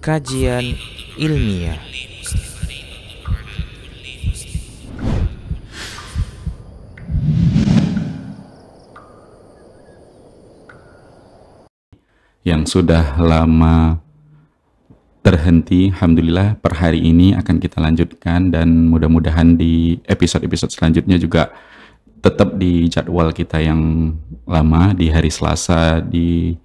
kajian ilmiah. Yang sudah lama terhenti, alhamdulillah per hari ini akan kita lanjutkan dan mudah-mudahan di episode-episode selanjutnya juga tetap di jadwal kita yang lama di hari Selasa di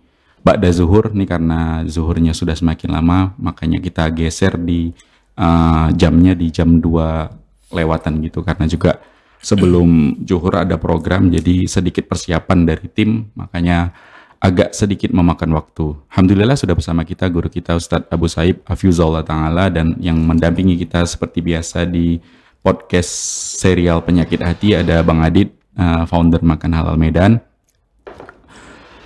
Ba'da zuhur nih karena zuhurnya sudah semakin lama makanya kita geser di uh, jamnya di jam 2 lewatan gitu karena juga sebelum zuhur ada program jadi sedikit persiapan dari tim makanya agak sedikit memakan waktu. Alhamdulillah sudah bersama kita guru kita Ustadz Abu Saib Afyuzullah Ta'ala dan yang mendampingi kita seperti biasa di podcast serial penyakit hati ada Bang Adit, uh, founder Makan Halal Medan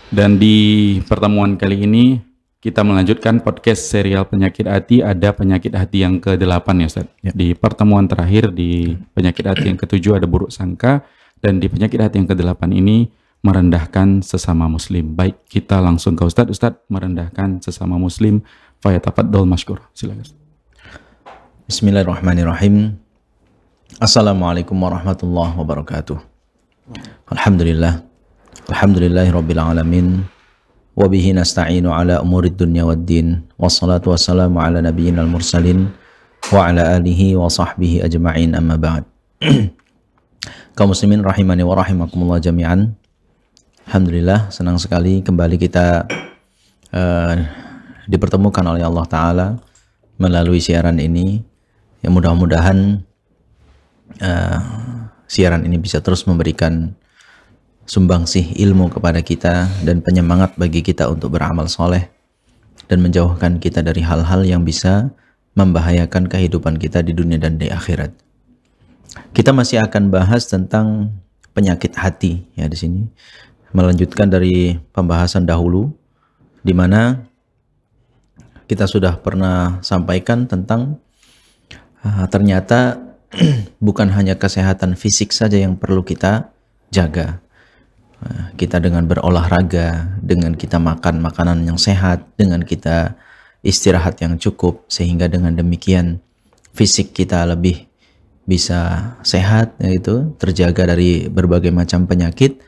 dan di pertemuan kali ini kita melanjutkan podcast serial penyakit hati ada penyakit hati yang ke-8 ya Ustaz. Ya. Di pertemuan terakhir di penyakit hati yang ke-7 ada buruk sangka dan di penyakit hati yang ke-8 ini merendahkan sesama muslim. Baik, kita langsung ke Ustaz. Ustaz merendahkan sesama muslim. tafaddal mashkur. Silakan. Bismillahirrahmanirrahim. Assalamualaikum warahmatullahi wabarakatuh. Alhamdulillah. Alhamdulillahirrabbilalamin Wabihi nasta'inu ala umurid dunya wa din Wassalatu wassalamu ala nabiyin al-mursalin Wa ala alihi wa sahbihi ajma'in amma ba'd Kaum muslimin rahimani wa rahimakumullah jami'an Alhamdulillah senang sekali kembali kita uh, dipertemukan oleh Allah Ta'ala melalui siaran ini ya mudah-mudahan uh, siaran ini bisa terus memberikan sumbangsih ilmu kepada kita dan penyemangat bagi kita untuk beramal soleh dan menjauhkan kita dari hal-hal yang bisa membahayakan kehidupan kita di dunia dan di akhirat. Kita masih akan bahas tentang penyakit hati ya di sini melanjutkan dari pembahasan dahulu di mana kita sudah pernah sampaikan tentang uh, ternyata bukan hanya kesehatan fisik saja yang perlu kita jaga, Nah, kita dengan berolahraga, dengan kita makan makanan yang sehat, dengan kita istirahat yang cukup, sehingga dengan demikian fisik kita lebih bisa sehat, yaitu terjaga dari berbagai macam penyakit.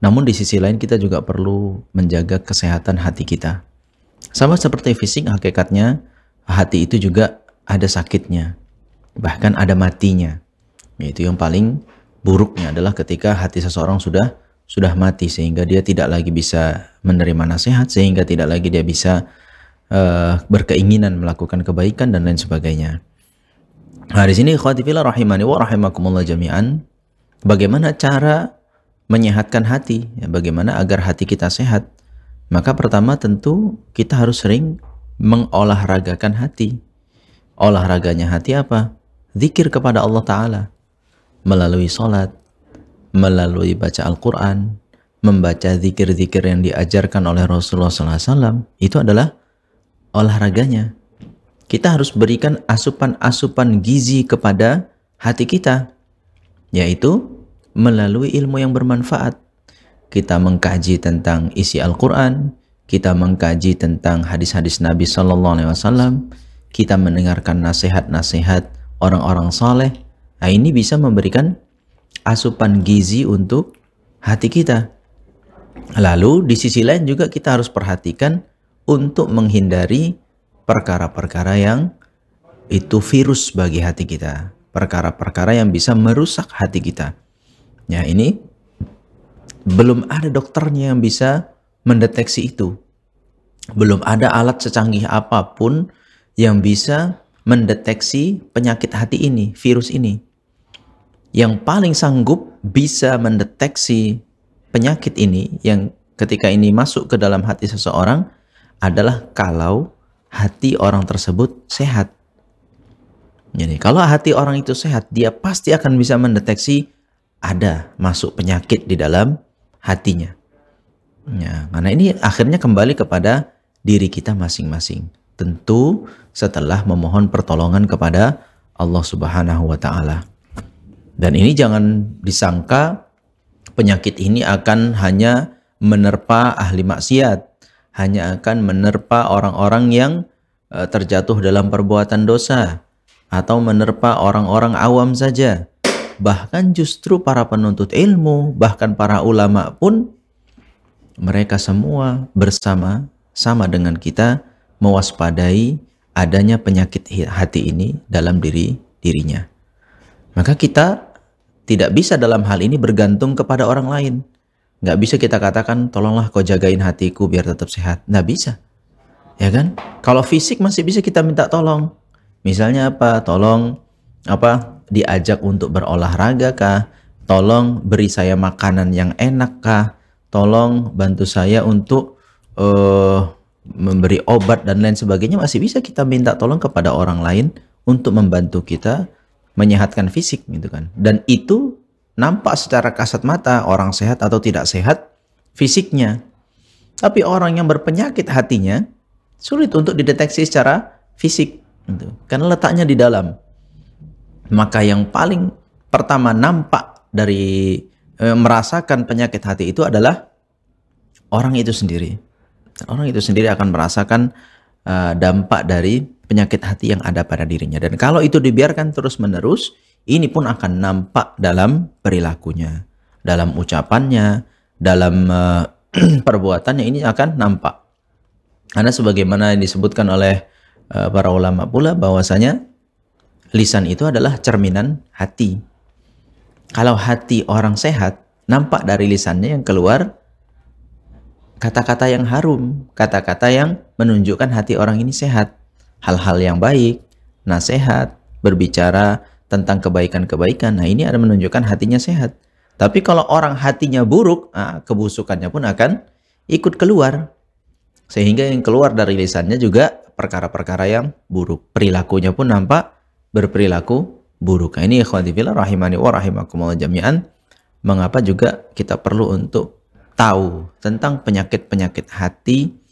Namun di sisi lain kita juga perlu menjaga kesehatan hati kita. Sama seperti fisik, hakikatnya hati itu juga ada sakitnya, bahkan ada matinya. Itu yang paling buruknya adalah ketika hati seseorang sudah sudah mati sehingga dia tidak lagi bisa menerima nasihat sehingga tidak lagi dia bisa uh, berkeinginan melakukan kebaikan dan lain sebagainya. Nah, sini khawatifillah rahimani wa rahimakumullah jami'an bagaimana cara menyehatkan hati, ya, bagaimana agar hati kita sehat. Maka pertama tentu kita harus sering mengolahragakan hati. Olahraganya hati apa? Zikir kepada Allah Ta'ala melalui sholat, melalui baca Al-Quran, membaca zikir-zikir yang diajarkan oleh Rasulullah SAW, itu adalah olahraganya. Kita harus berikan asupan-asupan gizi kepada hati kita, yaitu melalui ilmu yang bermanfaat. Kita mengkaji tentang isi Al-Quran, kita mengkaji tentang hadis-hadis Nabi SAW, kita mendengarkan nasihat-nasihat orang-orang saleh. Nah, ini bisa memberikan asupan gizi untuk hati kita. Lalu di sisi lain juga kita harus perhatikan untuk menghindari perkara-perkara yang itu virus bagi hati kita, perkara-perkara yang bisa merusak hati kita. Ya, ini belum ada dokternya yang bisa mendeteksi itu. Belum ada alat secanggih apapun yang bisa mendeteksi penyakit hati ini, virus ini yang paling sanggup bisa mendeteksi penyakit ini yang ketika ini masuk ke dalam hati seseorang adalah kalau hati orang tersebut sehat. Jadi kalau hati orang itu sehat, dia pasti akan bisa mendeteksi ada masuk penyakit di dalam hatinya. Ya, karena ini akhirnya kembali kepada diri kita masing-masing. Tentu setelah memohon pertolongan kepada Allah Subhanahu wa taala. Dan ini jangan disangka penyakit ini akan hanya menerpa ahli maksiat, hanya akan menerpa orang-orang yang e, terjatuh dalam perbuatan dosa atau menerpa orang-orang awam saja. Bahkan justru para penuntut ilmu, bahkan para ulama pun mereka semua bersama sama dengan kita mewaspadai adanya penyakit hati ini dalam diri dirinya. Maka kita tidak bisa dalam hal ini bergantung kepada orang lain. Nggak bisa kita katakan, tolonglah kau jagain hatiku biar tetap sehat. Nggak bisa. Ya kan? Kalau fisik masih bisa kita minta tolong. Misalnya apa? Tolong apa diajak untuk berolahraga kah? Tolong beri saya makanan yang enak kah? Tolong bantu saya untuk uh, memberi obat dan lain sebagainya masih bisa kita minta tolong kepada orang lain untuk membantu kita menyehatkan fisik gitu kan. Dan itu nampak secara kasat mata orang sehat atau tidak sehat fisiknya. Tapi orang yang berpenyakit hatinya sulit untuk dideteksi secara fisik gitu. Karena letaknya di dalam. Maka yang paling pertama nampak dari eh, merasakan penyakit hati itu adalah orang itu sendiri. Orang itu sendiri akan merasakan uh, dampak dari penyakit hati yang ada pada dirinya. Dan kalau itu dibiarkan terus-menerus, ini pun akan nampak dalam perilakunya, dalam ucapannya, dalam uh, perbuatannya ini akan nampak. Karena sebagaimana yang disebutkan oleh uh, para ulama pula bahwasanya lisan itu adalah cerminan hati. Kalau hati orang sehat, nampak dari lisannya yang keluar kata-kata yang harum, kata-kata yang menunjukkan hati orang ini sehat hal-hal yang baik, nasihat, berbicara tentang kebaikan-kebaikan. Nah, ini ada menunjukkan hatinya sehat. Tapi kalau orang hatinya buruk, nah, kebusukannya pun akan ikut keluar. Sehingga yang keluar dari lisannya juga perkara-perkara yang buruk. Perilakunya pun nampak berperilaku buruk. Nah, ini dibilang rahimani wa rahimakumullah jami'an. Mengapa juga kita perlu untuk tahu tentang penyakit-penyakit hati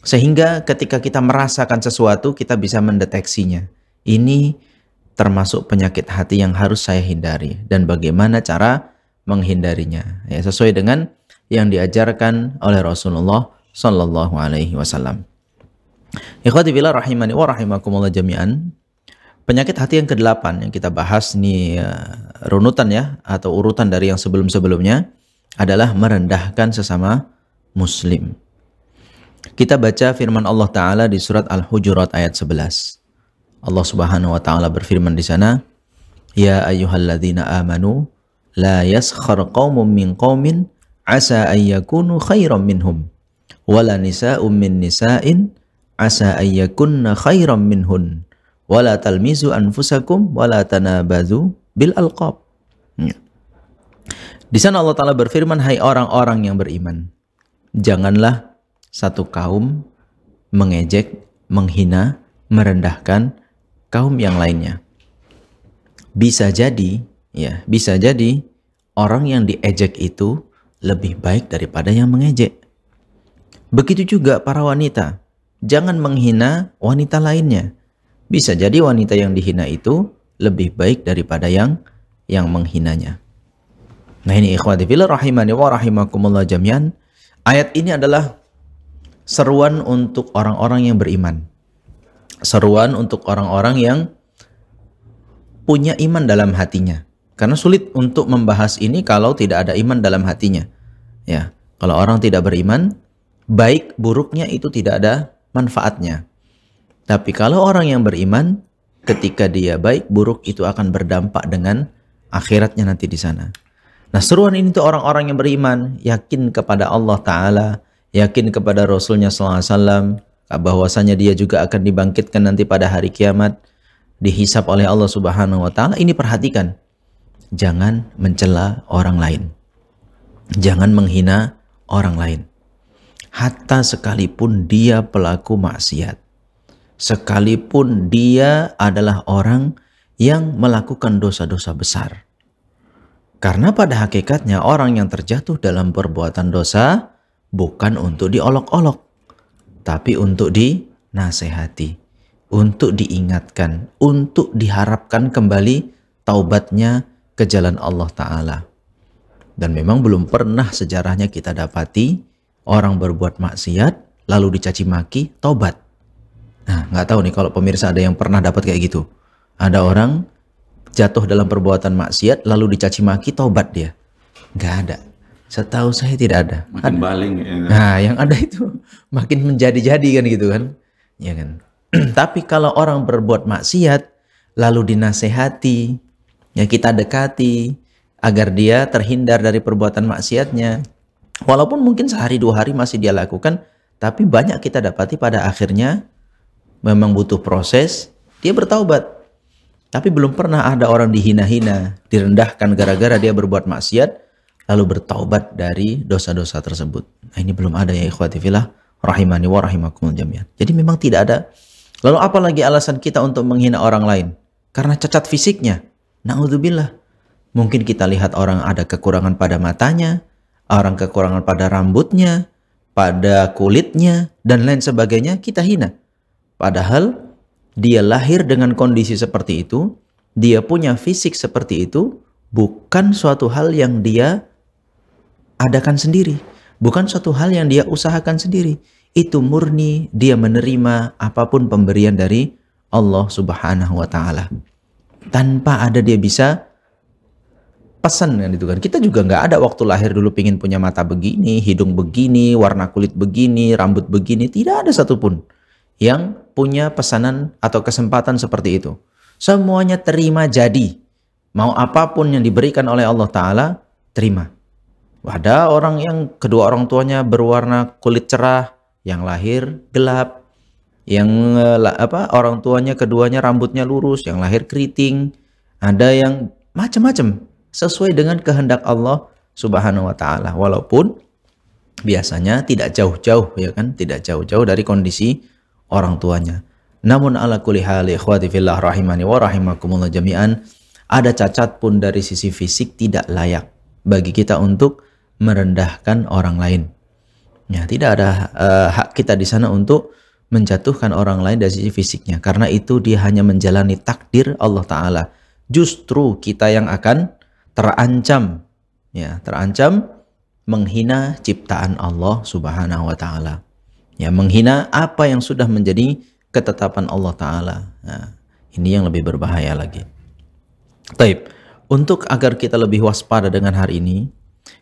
sehingga ketika kita merasakan sesuatu, kita bisa mendeteksinya. Ini termasuk penyakit hati yang harus saya hindari dan bagaimana cara menghindarinya. Ya, sesuai dengan yang diajarkan oleh Rasulullah saw. Alaihi Wasallam. Ikhwati rahimani wa rahimakumullah jami'an. Penyakit hati yang kedelapan yang kita bahas ini ya, runutan ya atau urutan dari yang sebelum-sebelumnya adalah merendahkan sesama muslim. Kita baca firman Allah Ta'ala di surat Al-Hujurat ayat 11. Allah Subhanahu wa taala berfirman di sana, "Ya ayyuhalladzina amanu la yaskhar qaumun min qawmin, asa an yakunu khairan minhum wala nisa'un min nisa'in asa an yakunna khairan minhun wala talmizu anfusakum wala tanabadu bil alqab." Hmm. Di sana Allah Ta'ala berfirman, Hai orang-orang yang beriman, janganlah satu kaum mengejek, menghina, merendahkan kaum yang lainnya. Bisa jadi, ya, bisa jadi orang yang diejek itu lebih baik daripada yang mengejek. Begitu juga para wanita. Jangan menghina wanita lainnya. Bisa jadi wanita yang dihina itu lebih baik daripada yang yang menghinanya. Nah ini ikhwati fillah rahimani wa rahimakumullah jami'an. Ayat ini adalah seruan untuk orang-orang yang beriman. Seruan untuk orang-orang yang punya iman dalam hatinya. Karena sulit untuk membahas ini kalau tidak ada iman dalam hatinya. Ya, kalau orang tidak beriman, baik buruknya itu tidak ada manfaatnya. Tapi kalau orang yang beriman, ketika dia baik buruk itu akan berdampak dengan akhiratnya nanti di sana. Nah, seruan ini tuh orang-orang yang beriman, yakin kepada Allah taala, yakin kepada Rasulnya SAW bahwasanya dia juga akan dibangkitkan nanti pada hari kiamat dihisap oleh Allah Subhanahu wa taala ini perhatikan jangan mencela orang lain jangan menghina orang lain hatta sekalipun dia pelaku maksiat sekalipun dia adalah orang yang melakukan dosa-dosa besar karena pada hakikatnya orang yang terjatuh dalam perbuatan dosa bukan untuk diolok-olok, tapi untuk dinasehati, untuk diingatkan, untuk diharapkan kembali taubatnya ke jalan Allah Ta'ala. Dan memang belum pernah sejarahnya kita dapati orang berbuat maksiat lalu dicaci maki taubat. Nah, nggak tahu nih kalau pemirsa ada yang pernah dapat kayak gitu. Ada orang jatuh dalam perbuatan maksiat lalu dicaci maki taubat dia. Nggak ada. Setahu saya tidak ada. Makin ada. baling. Ya. Nah, yang ada itu makin menjadi-jadi kan gitu kan. Ya kan. Tapi kalau orang berbuat maksiat lalu dinasehati, ya kita dekati agar dia terhindar dari perbuatan maksiatnya. Walaupun mungkin sehari dua hari masih dia lakukan, tapi banyak kita dapati pada akhirnya memang butuh proses, dia bertaubat. Tapi belum pernah ada orang dihina-hina, direndahkan gara-gara dia berbuat maksiat, lalu bertaubat dari dosa-dosa tersebut. Nah, ini belum ada ya ikhwati filah rahimani wa rahimakumul jami'an. Jadi memang tidak ada. Lalu apalagi alasan kita untuk menghina orang lain? Karena cacat fisiknya. Nauzubillah. Mungkin kita lihat orang ada kekurangan pada matanya, orang kekurangan pada rambutnya, pada kulitnya dan lain sebagainya, kita hina. Padahal dia lahir dengan kondisi seperti itu, dia punya fisik seperti itu, bukan suatu hal yang dia adakan sendiri, bukan suatu hal yang dia usahakan sendiri. Itu murni dia menerima apapun pemberian dari Allah Subhanahu wa taala. Tanpa ada dia bisa pesan kan itu kan. Kita juga nggak ada waktu lahir dulu pingin punya mata begini, hidung begini, warna kulit begini, rambut begini. Tidak ada satupun yang punya pesanan atau kesempatan seperti itu. Semuanya terima jadi. Mau apapun yang diberikan oleh Allah Ta'ala, terima. Ada orang yang kedua orang tuanya berwarna kulit cerah, yang lahir gelap, yang eh, apa orang tuanya keduanya rambutnya lurus, yang lahir keriting, ada yang macam-macam sesuai dengan kehendak Allah Subhanahu wa taala. Walaupun biasanya tidak jauh-jauh ya kan, tidak jauh-jauh dari kondisi orang tuanya. Namun ala kulli hal ikhwati fillah rahimani wa rahimakumullah jami'an, ada cacat pun dari sisi fisik tidak layak bagi kita untuk merendahkan orang lain. Ya, tidak ada uh, hak kita di sana untuk menjatuhkan orang lain dari sisi fisiknya karena itu dia hanya menjalani takdir Allah taala. Justru kita yang akan terancam ya, terancam menghina ciptaan Allah Subhanahu wa taala. Ya, menghina apa yang sudah menjadi ketetapan Allah taala. Nah, ini yang lebih berbahaya lagi. Taib, untuk agar kita lebih waspada dengan hari ini,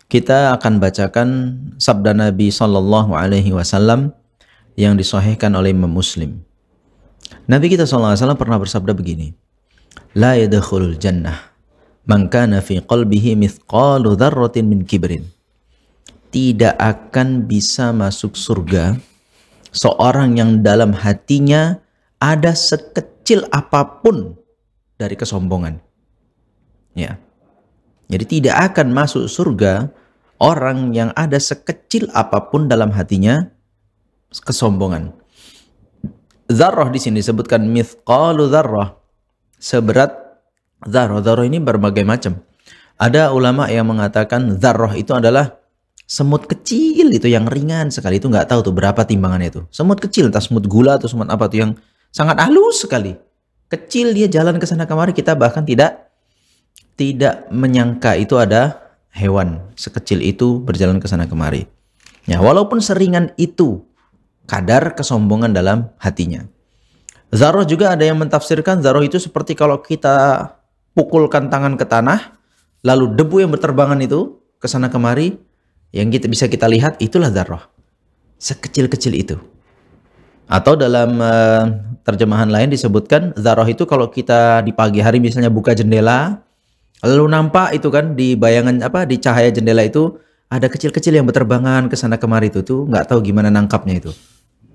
kita akan bacakan sabda Nabi Shallallahu Alaihi Wasallam yang disohhikan oleh Imam Muslim. Nabi kita Shallallahu Alaihi Wasallam pernah bersabda begini, لا يدخل jannah من كان في قلبه مثقال ذرة min kibrin tidak akan bisa masuk surga seorang yang dalam hatinya ada sekecil apapun dari kesombongan ya jadi tidak akan masuk surga orang yang ada sekecil apapun dalam hatinya kesombongan. Zarroh di sini disebutkan mithqalu zarroh. Seberat zarroh. Zarroh ini berbagai macam. Ada ulama yang mengatakan zarroh itu adalah semut kecil itu yang ringan sekali itu nggak tahu tuh berapa timbangannya itu. Semut kecil, entah semut gula atau semut apa tuh yang sangat halus sekali. Kecil dia jalan ke sana kemari kita bahkan tidak tidak menyangka itu ada hewan sekecil itu berjalan ke sana kemari. Ya, walaupun seringan itu kadar kesombongan dalam hatinya. Zaroh juga ada yang mentafsirkan zaroh itu seperti kalau kita pukulkan tangan ke tanah, lalu debu yang berterbangan itu ke sana kemari, yang kita bisa kita lihat itulah zaroh. Sekecil-kecil itu. Atau dalam eh, terjemahan lain disebutkan zaroh itu kalau kita di pagi hari misalnya buka jendela, Lalu nampak itu kan di bayangan apa di cahaya jendela itu ada kecil-kecil yang berterbangan ke sana kemari itu tuh nggak tahu gimana nangkapnya itu.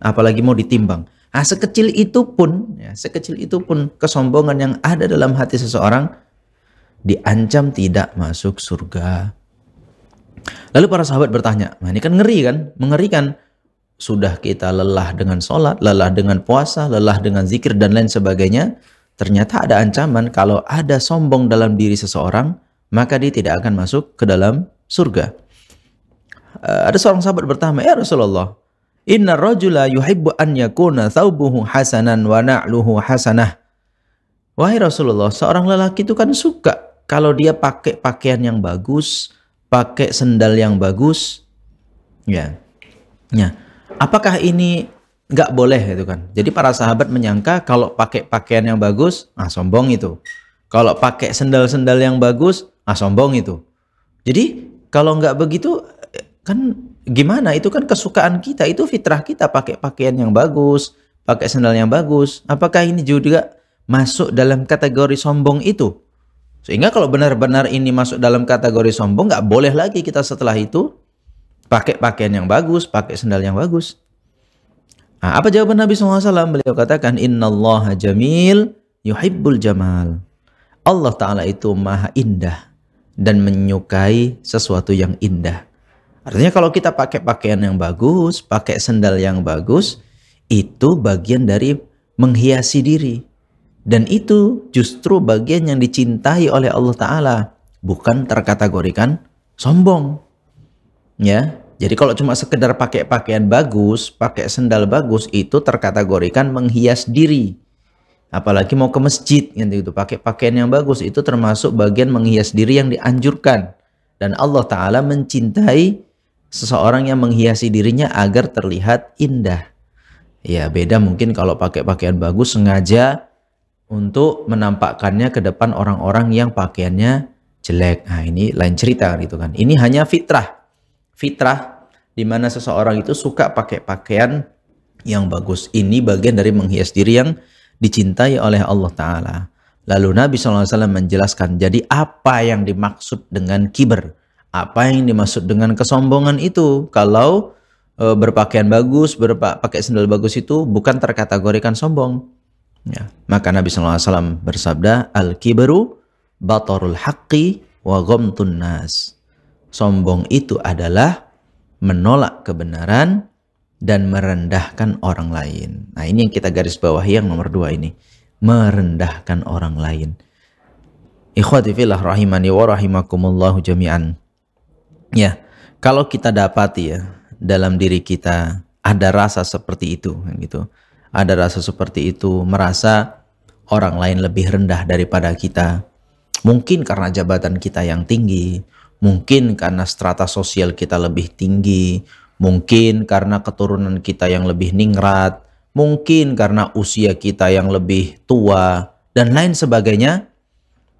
Apalagi mau ditimbang. ah sekecil itu pun, ya, sekecil itu pun kesombongan yang ada dalam hati seseorang diancam tidak masuk surga. Lalu para sahabat bertanya, nah ini kan ngeri kan, mengerikan. Sudah kita lelah dengan sholat, lelah dengan puasa, lelah dengan zikir dan lain sebagainya. Ternyata ada ancaman kalau ada sombong dalam diri seseorang, maka dia tidak akan masuk ke dalam surga. Eh, ada seorang sahabat bertanya, "Ya Rasulullah, inna rajula yuhibbu an yakuna thawbuhu hasanan wa na'luhu hasanah." Wahai Rasulullah, seorang lelaki itu kan suka kalau dia pakai pakaian yang bagus, pakai sendal yang bagus. Ya. Ya. Apakah ini nggak boleh itu kan. Jadi para sahabat menyangka kalau pakai pakaian yang bagus, ah sombong itu. Kalau pakai sendal-sendal yang bagus, ah sombong itu. Jadi kalau nggak begitu kan gimana? Itu kan kesukaan kita, itu fitrah kita pakai pakaian yang bagus, pakai sendal yang bagus. Apakah ini juga masuk dalam kategori sombong itu? Sehingga kalau benar-benar ini masuk dalam kategori sombong, nggak boleh lagi kita setelah itu pakai pakaian yang bagus, pakai sendal yang bagus. Nah, apa jawaban Nabi SAW? Beliau katakan, Innallaha jamil yuhibbul jamal. Allah Ta'ala itu maha indah dan menyukai sesuatu yang indah. Artinya kalau kita pakai pakaian yang bagus, pakai sendal yang bagus, itu bagian dari menghiasi diri. Dan itu justru bagian yang dicintai oleh Allah Ta'ala. Bukan terkategorikan sombong. Ya, jadi kalau cuma sekedar pakai pakaian bagus, pakai sendal bagus itu terkategorikan menghias diri. Apalagi mau ke masjid gitu, gitu. pakai pakaian yang bagus itu termasuk bagian menghias diri yang dianjurkan. Dan Allah taala mencintai seseorang yang menghiasi dirinya agar terlihat indah. Ya, beda mungkin kalau pakai pakaian bagus sengaja untuk menampakkannya ke depan orang-orang yang pakaiannya jelek. Nah, ini lain cerita gitu kan. Ini hanya fitrah fitrah di mana seseorang itu suka pakai pakaian yang bagus. Ini bagian dari menghias diri yang dicintai oleh Allah Ta'ala. Lalu Nabi SAW menjelaskan, jadi apa yang dimaksud dengan kiber? Apa yang dimaksud dengan kesombongan itu? Kalau e, berpakaian bagus, berpakai sendal bagus itu bukan terkategorikan sombong. Ya. Maka Nabi SAW bersabda, Al-kibaru batarul haqqi wa gomtun nas. Sombong itu adalah menolak kebenaran dan merendahkan orang lain. Nah ini yang kita garis bawahi yang nomor dua ini. Merendahkan orang lain. Ikhwati rahimani wa rahimakumullahu jami'an. Ya, kalau kita dapati ya dalam diri kita ada rasa seperti itu kan gitu. Ada rasa seperti itu, merasa orang lain lebih rendah daripada kita. Mungkin karena jabatan kita yang tinggi, Mungkin karena strata sosial kita lebih tinggi, mungkin karena keturunan kita yang lebih ningrat, mungkin karena usia kita yang lebih tua, dan lain sebagainya.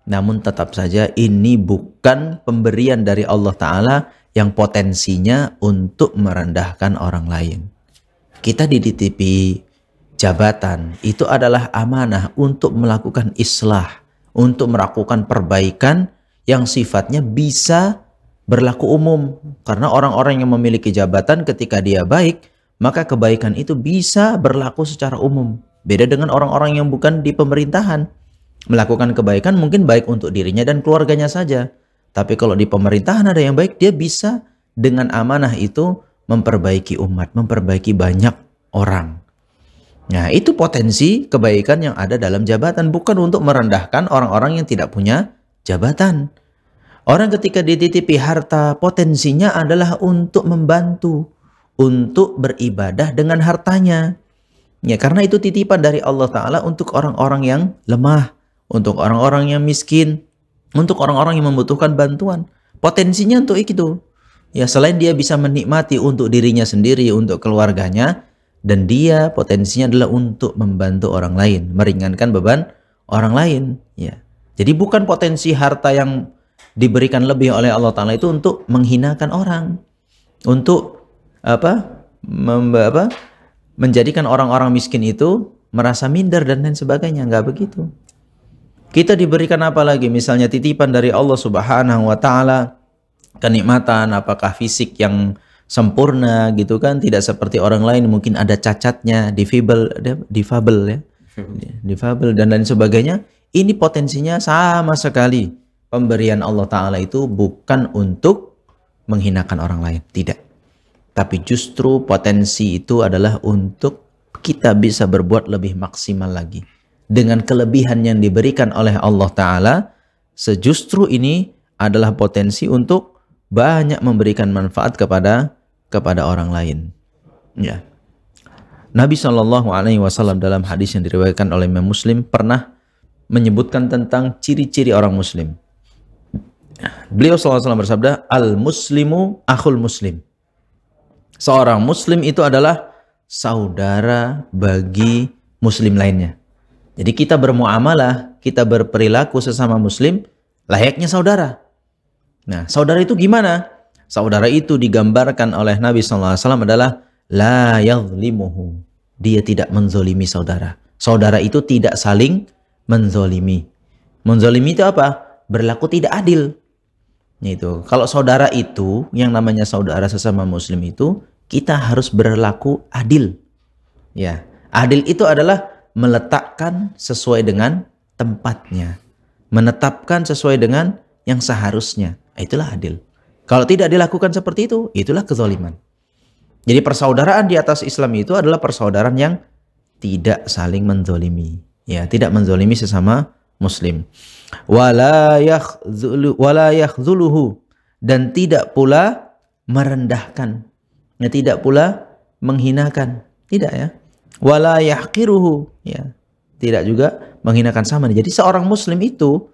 Namun tetap saja ini bukan pemberian dari Allah Ta'ala yang potensinya untuk merendahkan orang lain. Kita dititipi jabatan, itu adalah amanah untuk melakukan islah, untuk melakukan perbaikan yang sifatnya bisa berlaku umum. Karena orang-orang yang memiliki jabatan ketika dia baik, maka kebaikan itu bisa berlaku secara umum. Beda dengan orang-orang yang bukan di pemerintahan. Melakukan kebaikan mungkin baik untuk dirinya dan keluarganya saja. Tapi kalau di pemerintahan ada yang baik, dia bisa dengan amanah itu memperbaiki umat, memperbaiki banyak orang. Nah, itu potensi kebaikan yang ada dalam jabatan, bukan untuk merendahkan orang-orang yang tidak punya jabatan. Orang ketika dititipi harta potensinya adalah untuk membantu, untuk beribadah dengan hartanya. Ya karena itu titipan dari Allah Ta'ala untuk orang-orang yang lemah, untuk orang-orang yang miskin, untuk orang-orang yang membutuhkan bantuan. Potensinya untuk itu. Ya selain dia bisa menikmati untuk dirinya sendiri, untuk keluarganya, dan dia potensinya adalah untuk membantu orang lain, meringankan beban orang lain. Ya. Jadi bukan potensi harta yang diberikan lebih oleh Allah Taala itu untuk menghinakan orang, untuk apa? Mem, apa menjadikan orang-orang miskin itu merasa minder dan lain sebagainya, Enggak begitu. Kita diberikan apa lagi? Misalnya titipan dari Allah Subhanahu wa taala, kenikmatan apakah fisik yang sempurna gitu kan tidak seperti orang lain mungkin ada cacatnya difabel difabel ya difabel dan lain sebagainya ini potensinya sama sekali. Pemberian Allah Ta'ala itu bukan untuk menghinakan orang lain. Tidak. Tapi justru potensi itu adalah untuk kita bisa berbuat lebih maksimal lagi. Dengan kelebihan yang diberikan oleh Allah Ta'ala, sejustru ini adalah potensi untuk banyak memberikan manfaat kepada kepada orang lain. Ya. Nabi Shallallahu Alaihi Wasallam dalam hadis yang diriwayatkan oleh Imam Muslim pernah menyebutkan tentang ciri-ciri orang muslim. Beliau SAW bersabda, Al-Muslimu Akhul Muslim. Seorang Muslim itu adalah saudara bagi Muslim lainnya. Jadi kita bermuamalah, kita berperilaku sesama Muslim layaknya saudara. Nah, saudara itu gimana? Saudara itu digambarkan oleh Nabi SAW adalah la yadhlimuhu. Dia tidak menzolimi saudara. Saudara itu tidak saling menzolimi. Menzolimi itu apa? Berlaku tidak adil. Itu. Kalau saudara itu, yang namanya saudara sesama muslim itu, kita harus berlaku adil. Ya, adil itu adalah meletakkan sesuai dengan tempatnya. Menetapkan sesuai dengan yang seharusnya. Itulah adil. Kalau tidak dilakukan seperti itu, itulah kezaliman. Jadi persaudaraan di atas Islam itu adalah persaudaraan yang tidak saling menzolimi ya tidak menzolimi sesama muslim wala zuluhu yakhzuluhu dan tidak pula merendahkan ya tidak pula menghinakan tidak ya wala yahqiruhu ya tidak juga menghinakan sama jadi seorang muslim itu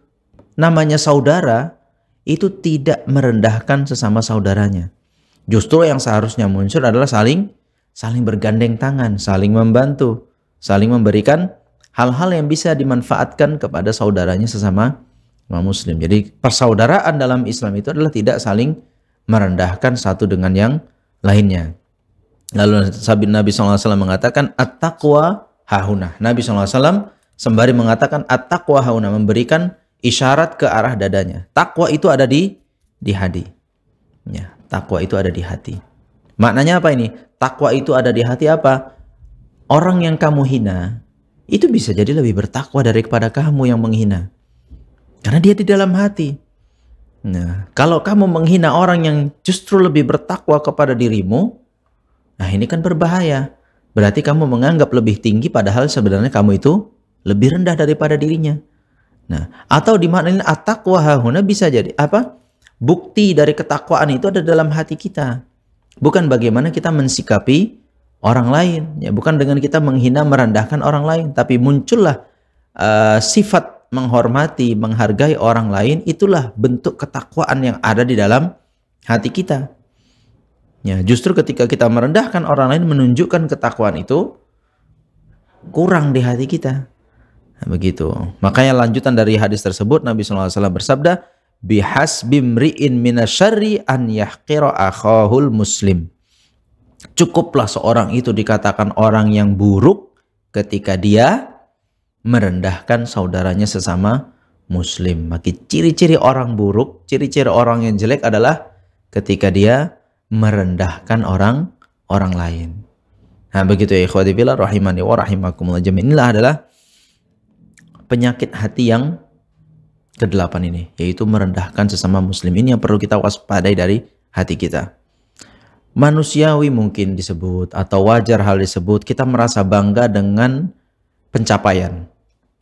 namanya saudara itu tidak merendahkan sesama saudaranya justru yang seharusnya muncul adalah saling saling bergandeng tangan saling membantu saling memberikan hal-hal yang bisa dimanfaatkan kepada saudaranya sesama muslim. Jadi persaudaraan dalam Islam itu adalah tidak saling merendahkan satu dengan yang lainnya. Lalu sabit Nabi SAW mengatakan at-taqwa hahuna. Nabi SAW sembari mengatakan at-taqwa hahuna memberikan isyarat ke arah dadanya. Takwa itu ada di di hati. Ya, takwa itu ada di hati. Maknanya apa ini? Takwa itu ada di hati apa? Orang yang kamu hina, itu bisa jadi lebih bertakwa daripada kamu yang menghina. Karena dia di dalam hati. Nah, kalau kamu menghina orang yang justru lebih bertakwa kepada dirimu, nah ini kan berbahaya. Berarti kamu menganggap lebih tinggi padahal sebenarnya kamu itu lebih rendah daripada dirinya. Nah, atau dimaknain at-taqwa hahuna bisa jadi apa? Bukti dari ketakwaan itu ada dalam hati kita. Bukan bagaimana kita mensikapi orang lain ya bukan dengan kita menghina merendahkan orang lain tapi muncullah uh, sifat menghormati menghargai orang lain itulah bentuk ketakwaan yang ada di dalam hati kita ya justru ketika kita merendahkan orang lain menunjukkan ketakwaan itu kurang di hati kita nah, begitu makanya lanjutan dari hadis tersebut Nabi SAW bersabda bihas bimriin minasyari an yahqira akhahul muslim Cukuplah seorang itu dikatakan orang yang buruk ketika dia merendahkan saudaranya sesama muslim. Maka ciri-ciri orang buruk, ciri-ciri orang yang jelek adalah ketika dia merendahkan orang orang lain. Nah, begitu ya ikhwati fillah rahimani wa rahimakumullah jami'in. Inilah adalah penyakit hati yang kedelapan ini, yaitu merendahkan sesama muslim. Ini yang perlu kita waspadai dari hati kita manusiawi mungkin disebut atau wajar hal disebut kita merasa bangga dengan pencapaian.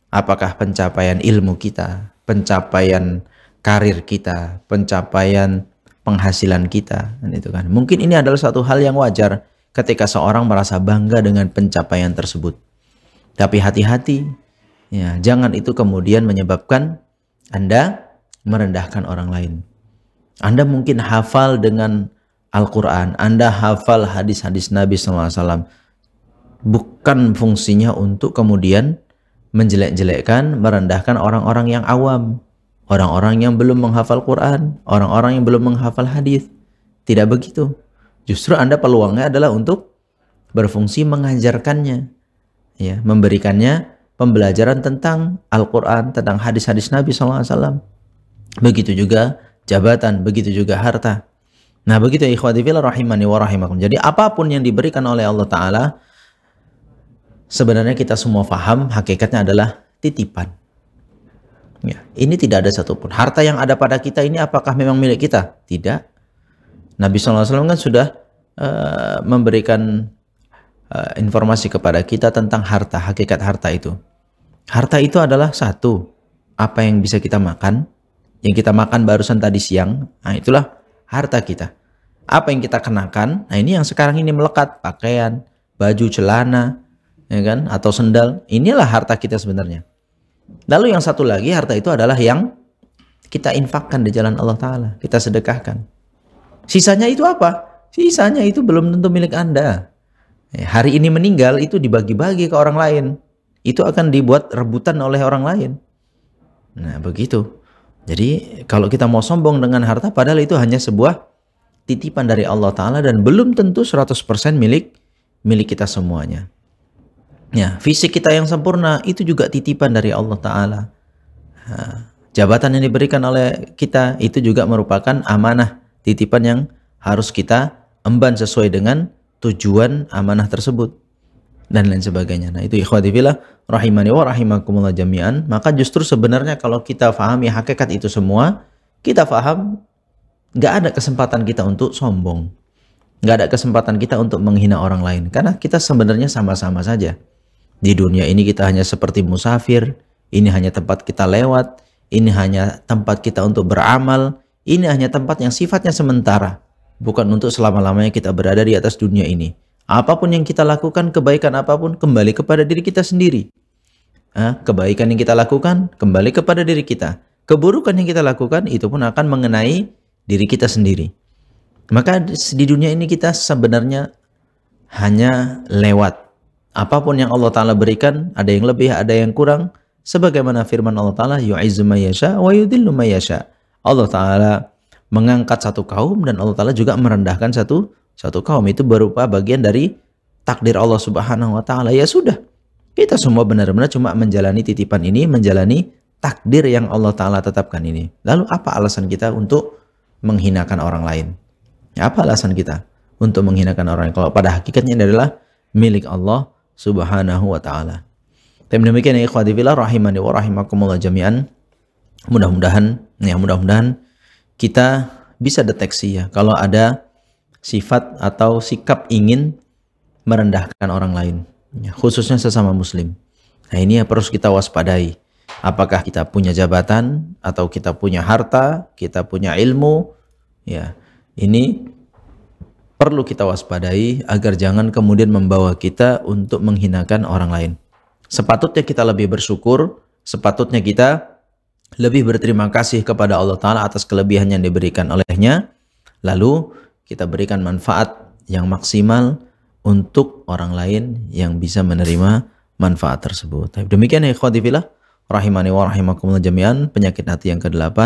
Apakah pencapaian ilmu kita, pencapaian karir kita, pencapaian penghasilan kita, dan itu kan. Mungkin ini adalah satu hal yang wajar ketika seorang merasa bangga dengan pencapaian tersebut. Tapi hati-hati, ya, jangan itu kemudian menyebabkan Anda merendahkan orang lain. Anda mungkin hafal dengan Al-Quran, Anda hafal hadis-hadis Nabi SAW. Bukan fungsinya untuk kemudian menjelek-jelekkan, merendahkan orang-orang yang awam. Orang-orang yang belum menghafal Quran, orang-orang yang belum menghafal hadis. Tidak begitu. Justru Anda peluangnya adalah untuk berfungsi mengajarkannya. Ya, memberikannya pembelajaran tentang Al-Quran, tentang hadis-hadis Nabi SAW. Begitu juga jabatan, begitu juga harta. Nah begitu ya ikhwati fillah rahimani wa rahimakum. Jadi apapun yang diberikan oleh Allah Ta'ala, sebenarnya kita semua paham hakikatnya adalah titipan. Ya, ini tidak ada satupun. Harta yang ada pada kita ini apakah memang milik kita? Tidak. Nabi SAW kan sudah uh, memberikan uh, informasi kepada kita tentang harta, hakikat harta itu. Harta itu adalah satu, apa yang bisa kita makan, yang kita makan barusan tadi siang, nah itulah harta kita. Apa yang kita kenakan, nah ini yang sekarang ini melekat, pakaian, baju, celana, ya kan, atau sendal, inilah harta kita sebenarnya. Lalu yang satu lagi, harta itu adalah yang kita infakkan di jalan Allah Ta'ala, kita sedekahkan. Sisanya itu apa? Sisanya itu belum tentu milik Anda. Eh, hari ini meninggal itu dibagi-bagi ke orang lain. Itu akan dibuat rebutan oleh orang lain. Nah, begitu. Jadi kalau kita mau sombong dengan harta padahal itu hanya sebuah titipan dari Allah Ta'ala dan belum tentu 100% milik milik kita semuanya. Ya, fisik kita yang sempurna itu juga titipan dari Allah Ta'ala. jabatan yang diberikan oleh kita itu juga merupakan amanah titipan yang harus kita emban sesuai dengan tujuan amanah tersebut dan lain sebagainya. Nah, itu ikhwati fillah rahimani wa rahimakumullah jami'an. Maka justru sebenarnya kalau kita fahami hakikat itu semua, kita faham nggak ada kesempatan kita untuk sombong. Nggak ada kesempatan kita untuk menghina orang lain. Karena kita sebenarnya sama-sama saja. Di dunia ini kita hanya seperti musafir, ini hanya tempat kita lewat, ini hanya tempat kita untuk beramal, ini hanya tempat yang sifatnya sementara. Bukan untuk selama-lamanya kita berada di atas dunia ini Apapun yang kita lakukan, kebaikan apapun kembali kepada diri kita sendiri. Nah, kebaikan yang kita lakukan kembali kepada diri kita. Keburukan yang kita lakukan itu pun akan mengenai diri kita sendiri. Maka di dunia ini kita sebenarnya hanya lewat. Apapun yang Allah Ta'ala berikan, ada yang lebih, ada yang kurang. Sebagaimana firman Allah Ta'ala, yu'izu mayasha wa yudhillu mayasha. Allah Ta'ala mengangkat satu kaum dan Allah Ta'ala juga merendahkan satu satu kaum itu berupa bagian dari takdir Allah Subhanahu wa taala. Ya sudah. Kita semua benar-benar cuma menjalani titipan ini, menjalani takdir yang Allah taala tetapkan ini. Lalu apa alasan kita untuk menghinakan orang lain? Ya, apa alasan kita untuk menghinakan orang lain? Kalau pada hakikatnya ini adalah milik Allah Subhanahu wa taala. Tapi demikian ya ikhwati fillah rahimani wa rahimakumullah jami'an. Mudah-mudahan ya mudah-mudahan kita bisa deteksi ya kalau ada sifat atau sikap ingin merendahkan orang lain, ya, khususnya sesama muslim. Nah ini yang perlu kita waspadai. Apakah kita punya jabatan atau kita punya harta, kita punya ilmu, ya ini perlu kita waspadai agar jangan kemudian membawa kita untuk menghinakan orang lain. Sepatutnya kita lebih bersyukur, sepatutnya kita lebih berterima kasih kepada Allah Ta'ala atas kelebihan yang diberikan olehnya. Lalu kita berikan manfaat yang maksimal untuk orang lain yang bisa menerima manfaat tersebut. Demikian ya ikhwati rahimani wa rahimakumullah jami'an penyakit hati yang ke-8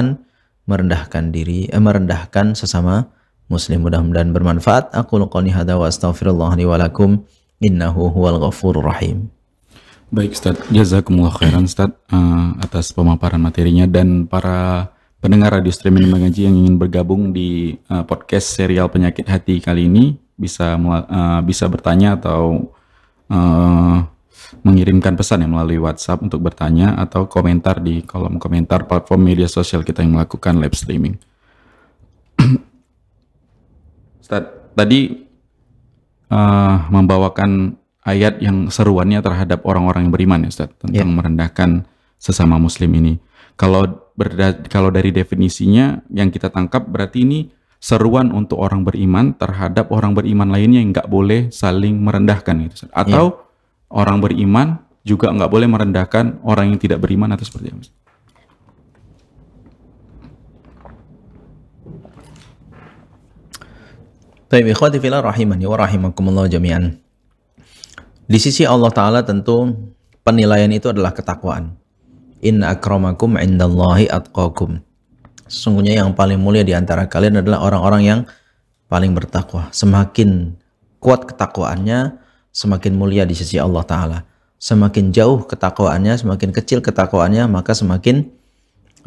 merendahkan diri eh, merendahkan sesama muslim mudah-mudahan bermanfaat. Aku qouli hadha wa astaghfirullahani wa lakum innahu huwal ghafurur rahim. Baik Ustaz, jazakumullah khairan Ustaz uh, atas pemaparan materinya dan para Pendengar radio streaming mengaji yang ingin bergabung di uh, podcast serial penyakit hati kali ini bisa uh, bisa bertanya atau uh, mengirimkan pesan yang melalui WhatsApp untuk bertanya atau komentar di kolom komentar platform media sosial kita yang melakukan live streaming. tadi uh, membawakan ayat yang seruannya terhadap orang-orang yang beriman ya Ustaz tentang yeah. merendahkan sesama muslim ini. Kalau berda kalau dari definisinya yang kita tangkap berarti ini seruan untuk orang beriman terhadap orang beriman lainnya yang nggak boleh saling merendahkan gitu. Atau yeah. orang beriman juga nggak boleh merendahkan orang yang tidak beriman atau seperti apa? Baik, ikhwati fillah rahimani wa rahimakumullah Di sisi Allah Ta'ala tentu penilaian itu adalah ketakwaan. Inna akramakum indallahi atqakum. Sesungguhnya yang paling mulia di antara kalian adalah orang-orang yang paling bertakwa. Semakin kuat ketakwaannya, semakin mulia di sisi Allah Ta'ala. Semakin jauh ketakwaannya, semakin kecil ketakwaannya, maka semakin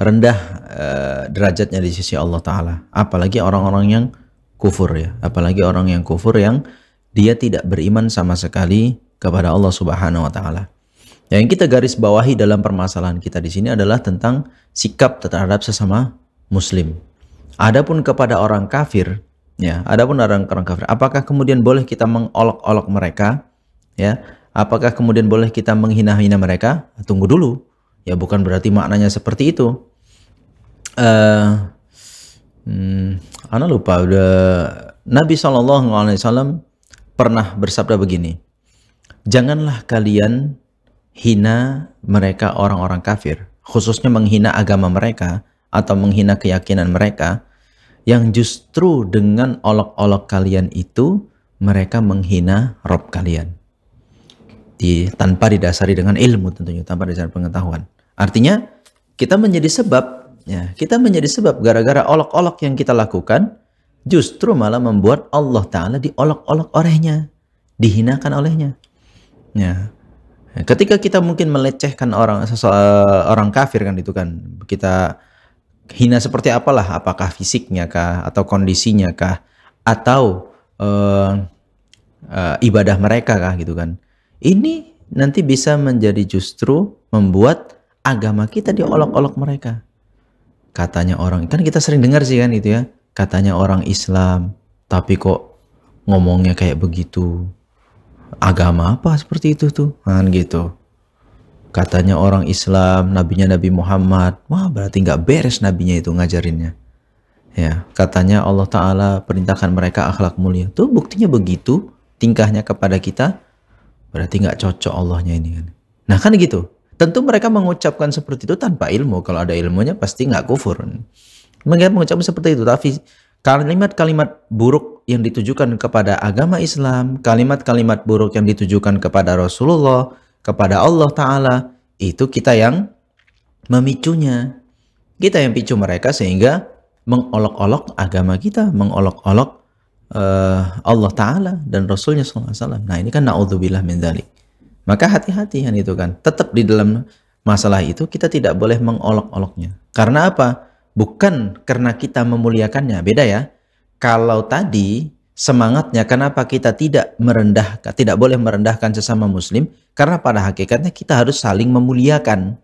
rendah e, derajatnya di sisi Allah Ta'ala. Apalagi orang-orang yang kufur ya. Apalagi orang yang kufur yang dia tidak beriman sama sekali kepada Allah Subhanahu Wa Ta'ala yang kita garis bawahi dalam permasalahan kita di sini adalah tentang sikap terhadap sesama muslim. Adapun kepada orang kafir, ya, adapun orang orang kafir, apakah kemudian boleh kita mengolok-olok mereka? Ya, apakah kemudian boleh kita menghina-hina mereka? Tunggu dulu. Ya, bukan berarti maknanya seperti itu. Uh, hmm, Ana lupa udah Nabi saw pernah bersabda begini, janganlah kalian hina mereka orang-orang kafir, khususnya menghina agama mereka atau menghina keyakinan mereka, yang justru dengan olok-olok kalian itu mereka menghina Rob kalian. Di, tanpa didasari dengan ilmu tentunya, tanpa didasari pengetahuan. Artinya kita menjadi sebab, ya, kita menjadi sebab gara-gara olok-olok yang kita lakukan, justru malah membuat Allah Ta'ala diolok-olok olehnya, dihinakan olehnya. Ya, ketika kita mungkin melecehkan orang orang kafir kan itu kan kita hina seperti apalah apakah fisiknya kah atau kondisinya kah atau uh, uh, ibadah mereka kah gitu kan ini nanti bisa menjadi justru membuat agama kita diolok-olok mereka katanya orang kan kita sering dengar sih kan itu ya katanya orang Islam tapi kok ngomongnya kayak begitu agama apa seperti itu tuh kan gitu katanya orang Islam nabinya Nabi Muhammad wah berarti nggak beres nabinya itu ngajarinnya ya katanya Allah Ta'ala perintahkan mereka akhlak mulia tuh buktinya begitu tingkahnya kepada kita berarti nggak cocok Allahnya ini kan nah kan gitu tentu mereka mengucapkan seperti itu tanpa ilmu kalau ada ilmunya pasti nggak kufur mereka mengucapkan seperti itu tapi kalimat-kalimat buruk yang ditujukan kepada agama Islam, kalimat-kalimat buruk yang ditujukan kepada Rasulullah, kepada Allah Ta'ala, itu kita yang memicunya. Kita yang picu mereka sehingga mengolok-olok agama kita, mengolok-olok uh, Allah Ta'ala dan Rasulnya SAW. Nah ini kan na'udzubillah min dhalik. Maka hati-hati kan itu kan. Tetap di dalam masalah itu kita tidak boleh mengolok-oloknya. Karena apa? Bukan karena kita memuliakannya. Beda ya kalau tadi semangatnya kenapa kita tidak merendah, tidak boleh merendahkan sesama muslim karena pada hakikatnya kita harus saling memuliakan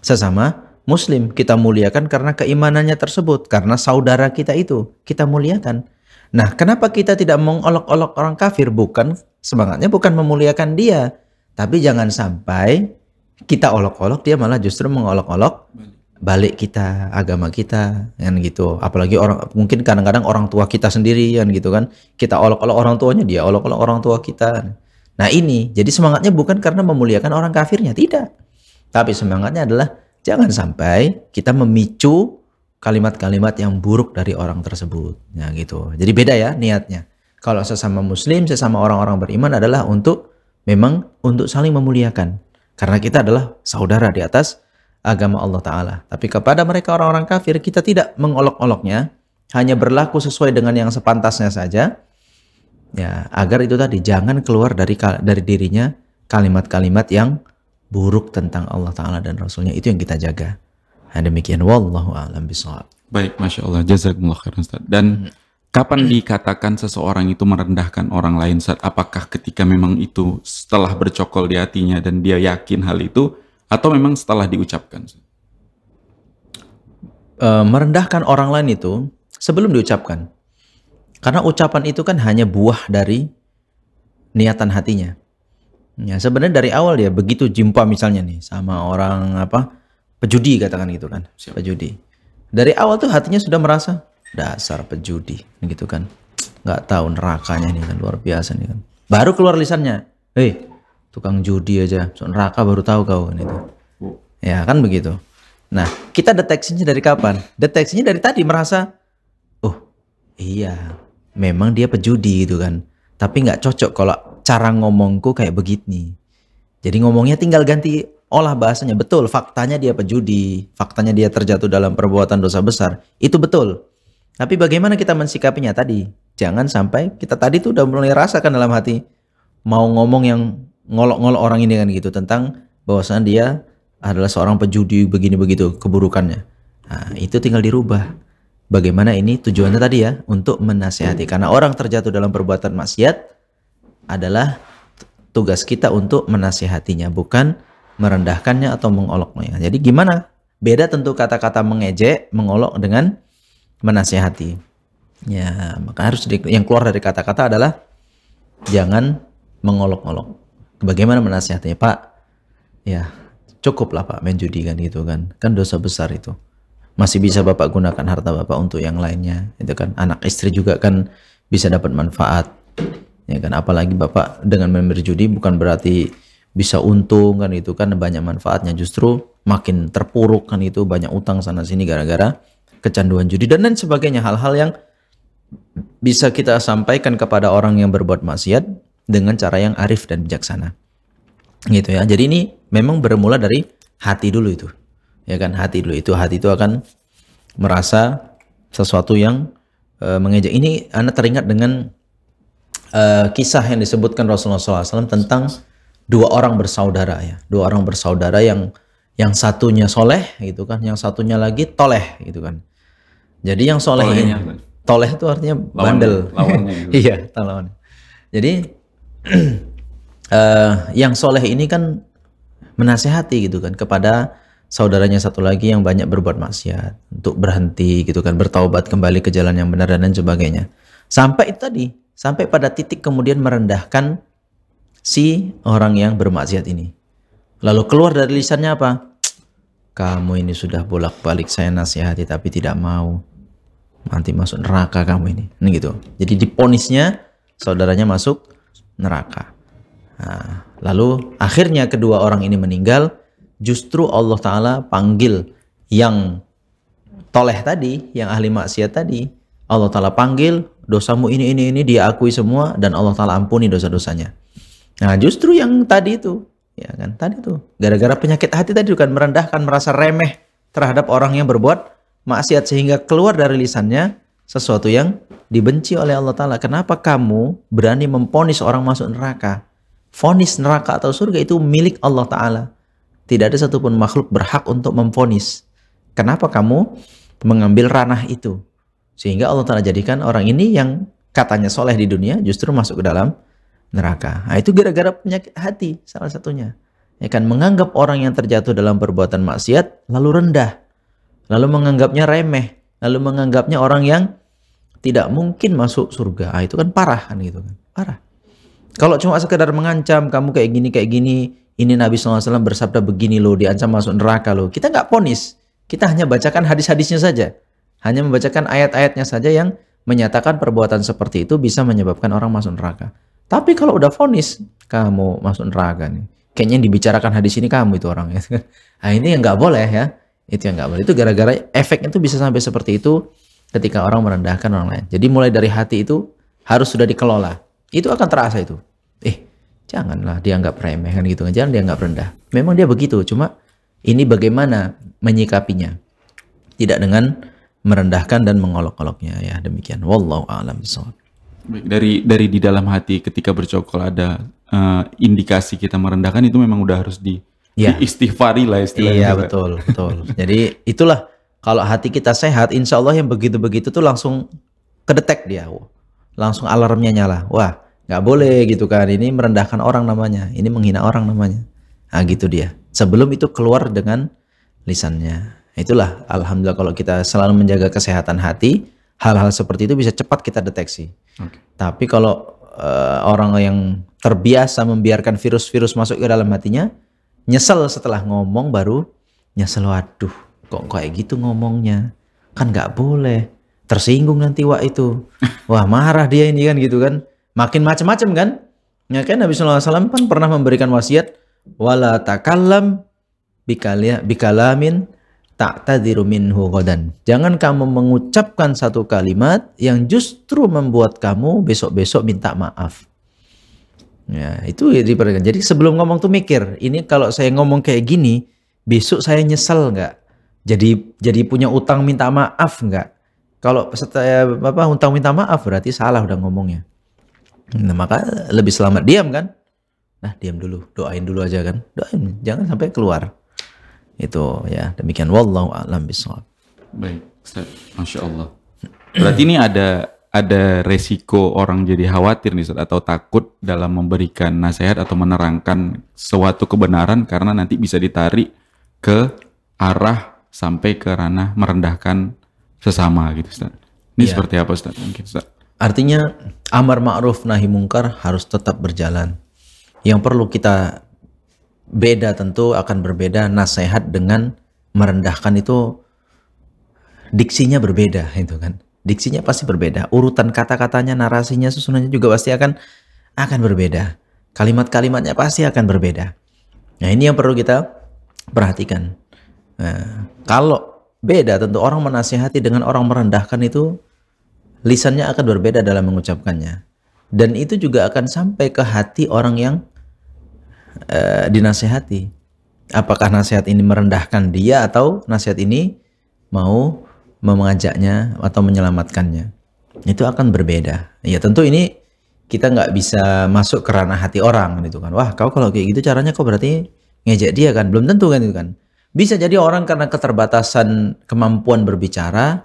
sesama muslim. Kita muliakan karena keimanannya tersebut, karena saudara kita itu kita muliakan. Nah, kenapa kita tidak mengolok-olok orang kafir? Bukan semangatnya bukan memuliakan dia, tapi jangan sampai kita olok-olok dia malah justru mengolok-olok balik kita, agama kita, kan gitu. Apalagi orang mungkin kadang-kadang orang tua kita sendiri kan gitu kan. Kita olok-olok orang tuanya, dia olok-olok orang tua kita. Nah, ini jadi semangatnya bukan karena memuliakan orang kafirnya, tidak. Tapi semangatnya adalah jangan sampai kita memicu kalimat-kalimat yang buruk dari orang tersebut. Ya gitu. Jadi beda ya niatnya. Kalau sesama muslim, sesama orang-orang beriman adalah untuk memang untuk saling memuliakan. Karena kita adalah saudara di atas agama Allah Ta'ala. Tapi kepada mereka orang-orang kafir, kita tidak mengolok-oloknya, hanya berlaku sesuai dengan yang sepantasnya saja, ya agar itu tadi jangan keluar dari dari dirinya kalimat-kalimat yang buruk tentang Allah Ta'ala dan Rasulnya. Itu yang kita jaga. Nah, demikian. Wallahu a'lam bisawab. Baik, Masya Allah. Jazakumullah khairan, Ustaz. Dan hmm. Kapan dikatakan seseorang itu merendahkan orang lain saat apakah ketika memang itu setelah bercokol di hatinya dan dia yakin hal itu atau memang setelah diucapkan? uh, merendahkan orang lain itu sebelum diucapkan. Karena ucapan itu kan hanya buah dari niatan hatinya. Ya, sebenarnya dari awal dia begitu jumpa misalnya nih sama orang apa pejudi katakan gitu kan, Siap. pejudi. Dari awal tuh hatinya sudah merasa dasar pejudi gitu kan. nggak tahu nerakanya ini kan luar biasa nih kan. Baru keluar lisannya, "Hei, eh, tukang judi aja so, neraka baru tahu kau ini tuh ya kan begitu nah kita deteksinya dari kapan deteksinya dari tadi merasa oh iya memang dia pejudi itu kan tapi nggak cocok kalau cara ngomongku kayak begini jadi ngomongnya tinggal ganti olah bahasanya betul faktanya dia pejudi faktanya dia terjatuh dalam perbuatan dosa besar itu betul tapi bagaimana kita mensikapinya tadi jangan sampai kita tadi tuh udah mulai rasakan dalam hati mau ngomong yang ngolok-ngolok orang ini kan gitu tentang bahwasanya dia adalah seorang pejudi begini begitu keburukannya. Nah, itu tinggal dirubah. Bagaimana ini tujuannya tadi ya untuk menasihati karena orang terjatuh dalam perbuatan maksiat adalah tugas kita untuk menasihatinya bukan merendahkannya atau mengoloknya. Jadi gimana? Beda tentu kata-kata mengejek, mengolok dengan menasihati. Ya, maka harus di, yang keluar dari kata-kata adalah jangan mengolok-olok bagaimana menasihatinya Pak ya cukup lah Pak main judi kan gitu kan kan dosa besar itu masih bisa Bapak gunakan harta Bapak untuk yang lainnya itu kan anak istri juga kan bisa dapat manfaat ya kan apalagi Bapak dengan main berjudi bukan berarti bisa untung kan itu kan banyak manfaatnya justru makin terpuruk kan itu banyak utang sana sini gara-gara kecanduan judi dan lain sebagainya hal-hal yang bisa kita sampaikan kepada orang yang berbuat maksiat dengan cara yang arif dan bijaksana. Gitu ya. Jadi ini memang bermula dari hati dulu itu. Ya kan, hati dulu itu hati itu akan merasa sesuatu yang e, mengejek. Ini Anda teringat dengan e, kisah yang disebutkan Rasulullah SAW tentang dua orang bersaudara ya, dua orang bersaudara yang yang satunya soleh gitu kan, yang satunya lagi toleh gitu kan. Jadi yang soleh ini, toleh itu artinya bandel. Lawannya, gitu. Iya, lawannya gitu. iya, lawan. Jadi uh, yang soleh ini kan menasehati gitu kan kepada saudaranya satu lagi yang banyak berbuat maksiat untuk berhenti gitu kan bertaubat kembali ke jalan yang benar dan lain sebagainya sampai itu tadi sampai pada titik kemudian merendahkan si orang yang bermaksiat ini lalu keluar dari lisannya apa kamu ini sudah bolak-balik saya nasihati tapi tidak mau nanti masuk neraka kamu ini ini gitu jadi diponisnya saudaranya masuk neraka. Nah, lalu akhirnya kedua orang ini meninggal, justru Allah Ta'ala panggil yang toleh tadi, yang ahli maksiat tadi, Allah Ta'ala panggil, dosamu ini, ini, ini, dia akui semua, dan Allah Ta'ala ampuni dosa-dosanya. Nah justru yang tadi itu, ya kan, tadi itu, gara-gara penyakit hati tadi kan merendahkan, merasa remeh terhadap orang yang berbuat maksiat, sehingga keluar dari lisannya, sesuatu yang dibenci oleh Allah Ta'ala. Kenapa kamu berani memponis orang masuk neraka? Fonis neraka atau surga itu milik Allah Ta'ala. Tidak ada satupun makhluk berhak untuk memfonis. Kenapa kamu mengambil ranah itu? Sehingga Allah Ta'ala jadikan orang ini yang katanya soleh di dunia justru masuk ke dalam neraka. Nah, itu gara-gara penyakit hati salah satunya. Ya kan menganggap orang yang terjatuh dalam perbuatan maksiat lalu rendah, lalu menganggapnya remeh, lalu menganggapnya orang yang tidak mungkin masuk surga. Ah, itu kan parah kan gitu kan. Parah. Kalau cuma sekedar mengancam kamu kayak gini kayak gini, ini Nabi SAW bersabda begini loh, diancam masuk neraka loh. Kita nggak ponis. Kita hanya bacakan hadis-hadisnya saja. Hanya membacakan ayat-ayatnya saja yang menyatakan perbuatan seperti itu bisa menyebabkan orang masuk neraka. Tapi kalau udah vonis, kamu masuk neraka nih. Kayaknya yang dibicarakan hadis ini kamu itu orangnya. Nah ini yang nggak boleh ya. Itu yang nggak boleh. Itu gara-gara efeknya itu bisa sampai seperti itu ketika orang merendahkan orang lain. Jadi mulai dari hati itu harus sudah dikelola. Itu akan terasa itu. Eh, janganlah dianggap remeh kan gitu. Jangan dianggap rendah. Memang dia begitu, cuma ini bagaimana menyikapinya. Tidak dengan merendahkan dan mengolok-oloknya ya demikian. Wallahu a'lam bishawab. Baik, dari dari di dalam hati ketika bercokol ada uh, indikasi kita merendahkan itu memang udah harus di, ya. istighfari lah istilahnya. Iya betul betul. Jadi itulah kalau hati kita sehat, insya Allah yang begitu-begitu tuh langsung kedetek dia. Langsung alarmnya nyala. Wah, nggak boleh gitu kan. Ini merendahkan orang namanya. Ini menghina orang namanya. Nah gitu dia. Sebelum itu keluar dengan lisannya. Itulah Alhamdulillah kalau kita selalu menjaga kesehatan hati, hal-hal seperti itu bisa cepat kita deteksi. Okay. Tapi kalau uh, orang yang terbiasa membiarkan virus-virus masuk ke dalam hatinya, nyesel setelah ngomong baru nyesel waduh kok kayak gitu ngomongnya kan nggak boleh tersinggung nanti wah itu wah marah dia ini kan gitu kan makin macam-macam kan ya kan Nabi SAW kan pernah memberikan wasiat wala takalam bikalia bikalamin tak tadirumin hukodan Jangan kamu mengucapkan satu kalimat yang justru membuat kamu besok-besok minta maaf. Ya, itu diperhatikan. Jadi sebelum ngomong tuh mikir, ini kalau saya ngomong kayak gini, besok saya nyesel nggak? Jadi jadi punya utang minta maaf nggak? Kalau saya eh, apa utang minta maaf berarti salah udah ngomongnya. Nah, maka lebih selamat diam kan? Nah, diam dulu, doain dulu aja kan. Doain, jangan sampai keluar. Itu ya, demikian wallahu a'lam bishawab. Baik, Ustaz. Masya Allah. Berarti ini ada ada resiko orang jadi khawatir nih atau takut dalam memberikan nasihat atau menerangkan suatu kebenaran karena nanti bisa ditarik ke arah sampai ke ranah merendahkan sesama gitu Ustaz. Ini ya. seperti apa Ustaz? Mungkin Ustaz. Artinya amar ma'ruf nahi mungkar harus tetap berjalan. Yang perlu kita beda tentu akan berbeda nasihat dengan merendahkan itu diksinya berbeda itu kan. Diksinya pasti berbeda, urutan kata-katanya, narasinya, susunannya juga pasti akan akan berbeda. Kalimat-kalimatnya pasti akan berbeda. Nah, ini yang perlu kita perhatikan. Nah, kalau beda tentu orang menasihati dengan orang merendahkan itu lisannya akan berbeda dalam mengucapkannya. Dan itu juga akan sampai ke hati orang yang e, dinasehati. Apakah nasihat ini merendahkan dia atau nasihat ini mau mengajaknya atau menyelamatkannya. Itu akan berbeda. Ya tentu ini kita nggak bisa masuk ke ranah hati orang gitu kan. Wah kau kalau kayak gitu caranya kau berarti ngejek dia kan. Belum tentu kan itu kan. Bisa jadi orang karena keterbatasan kemampuan berbicara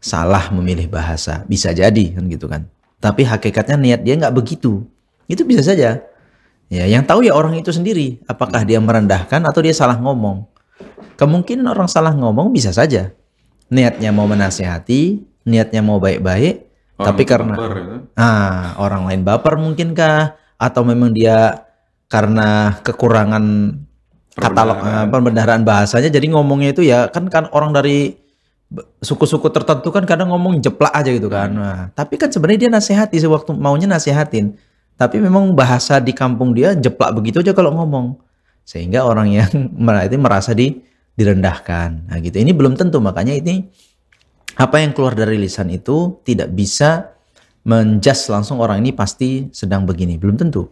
salah memilih bahasa. Bisa jadi kan gitu kan. Tapi hakikatnya niat dia nggak begitu. Itu bisa saja. Ya, yang tahu ya orang itu sendiri. Apakah dia merendahkan atau dia salah ngomong. Kemungkinan orang salah ngomong bisa saja. Niatnya mau menasehati, niatnya mau baik-baik, tapi karena baper, ya? Kan? ah orang lain baper mungkinkah atau memang dia karena kekurangan katalog pembendaharaan eh, bahasanya jadi ngomongnya itu ya kan kan orang dari suku-suku tertentu kan kadang ngomong jeplak aja gitu kan. Hmm. Nah, tapi kan sebenarnya dia nasihati sewaktu maunya nasihatin. Tapi memang bahasa di kampung dia jeplak begitu aja kalau ngomong. Sehingga orang yang itu merasa di direndahkan. Nah, gitu. Ini belum tentu makanya ini apa yang keluar dari lisan itu tidak bisa menjas langsung orang ini pasti sedang begini. Belum tentu.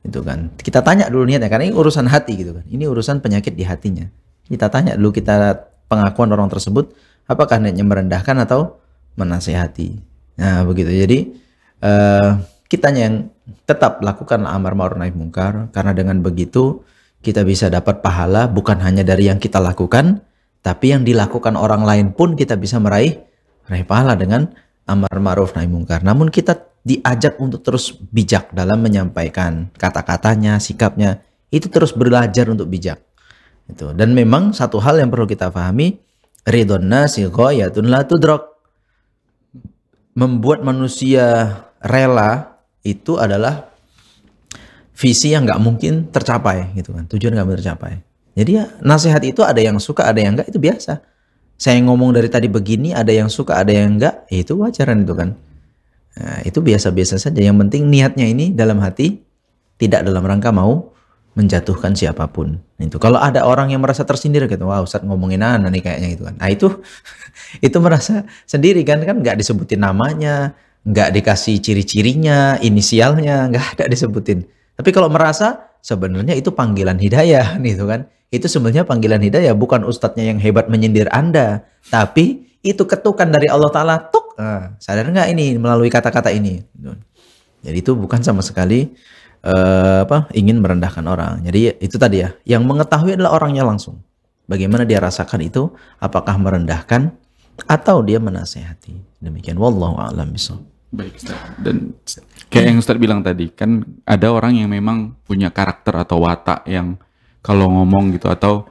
Itu kan. Kita tanya dulu niatnya karena ini urusan hati gitu kan. Ini urusan penyakit di hatinya. Kita tanya dulu kita pengakuan orang tersebut apakah niatnya merendahkan atau menasehati. Nah, begitu. Jadi uh, kita yang tetap lakukan amar ma'ruf nahi mungkar karena dengan begitu kita bisa dapat pahala bukan hanya dari yang kita lakukan tapi yang dilakukan orang lain pun kita bisa meraih meraih pahala dengan amar ma'ruf nahi mungkar. Namun kita diajak untuk terus bijak dalam menyampaikan kata-katanya, sikapnya. Itu terus belajar untuk bijak. Itu. Dan memang satu hal yang perlu kita pahami, ridon nasi ghoyatun la tudrok. Membuat manusia rela itu adalah visi yang nggak mungkin tercapai gitu kan tujuan nggak tercapai jadi ya nasihat itu ada yang suka ada yang nggak itu biasa saya ngomong dari tadi begini, ada yang suka, ada yang enggak, ya itu wajaran itu kan. Nah, itu biasa-biasa saja. Yang penting niatnya ini dalam hati, tidak dalam rangka mau menjatuhkan siapapun. Nah, itu kalau ada orang yang merasa tersindir gitu, wah Ustaz ngomongin Ana nih kayaknya itu kan. Nah itu itu merasa sendiri kan kan nggak disebutin namanya, nggak dikasih ciri-cirinya, inisialnya, nggak ada disebutin. Tapi kalau merasa sebenarnya itu panggilan hidayah nih itu kan itu sebenarnya panggilan hidayah bukan ustadznya yang hebat menyindir Anda, tapi itu ketukan dari Allah Ta'ala. Tuk, nah, sadar nggak ini melalui kata-kata ini? Jadi itu bukan sama sekali uh, apa ingin merendahkan orang. Jadi itu tadi ya, yang mengetahui adalah orangnya langsung. Bagaimana dia rasakan itu? Apakah merendahkan atau dia menasehati? Demikian wallahu a'lam Baik Ustaz. Dan kayak yang Ustaz bilang tadi, kan ada orang yang memang punya karakter atau watak yang kalau ngomong gitu atau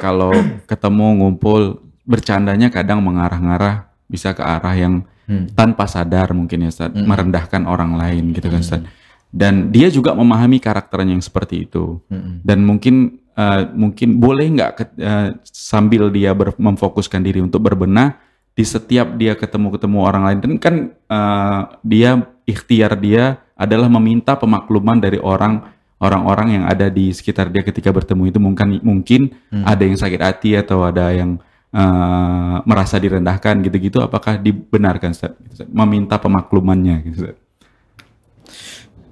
kalau ketemu ngumpul bercandanya kadang mengarah-ngarah bisa ke arah yang hmm. tanpa sadar mungkin ya Ustaz, hmm. merendahkan orang lain gitu kan Ustaz. Hmm. Dan dia juga memahami karakternya yang seperti itu. Hmm. Dan mungkin uh, mungkin boleh nggak uh, sambil dia ber memfokuskan diri untuk berbenah di setiap dia ketemu-ketemu orang lain dan kan uh, dia ikhtiar dia adalah meminta pemakluman dari orang orang-orang yang ada di sekitar dia ketika bertemu itu mungkin mungkin hmm. ada yang sakit hati atau ada yang uh, merasa direndahkan gitu-gitu apakah dibenarkan Ustaz? Gitu, meminta pemaklumannya gitu Ustaz?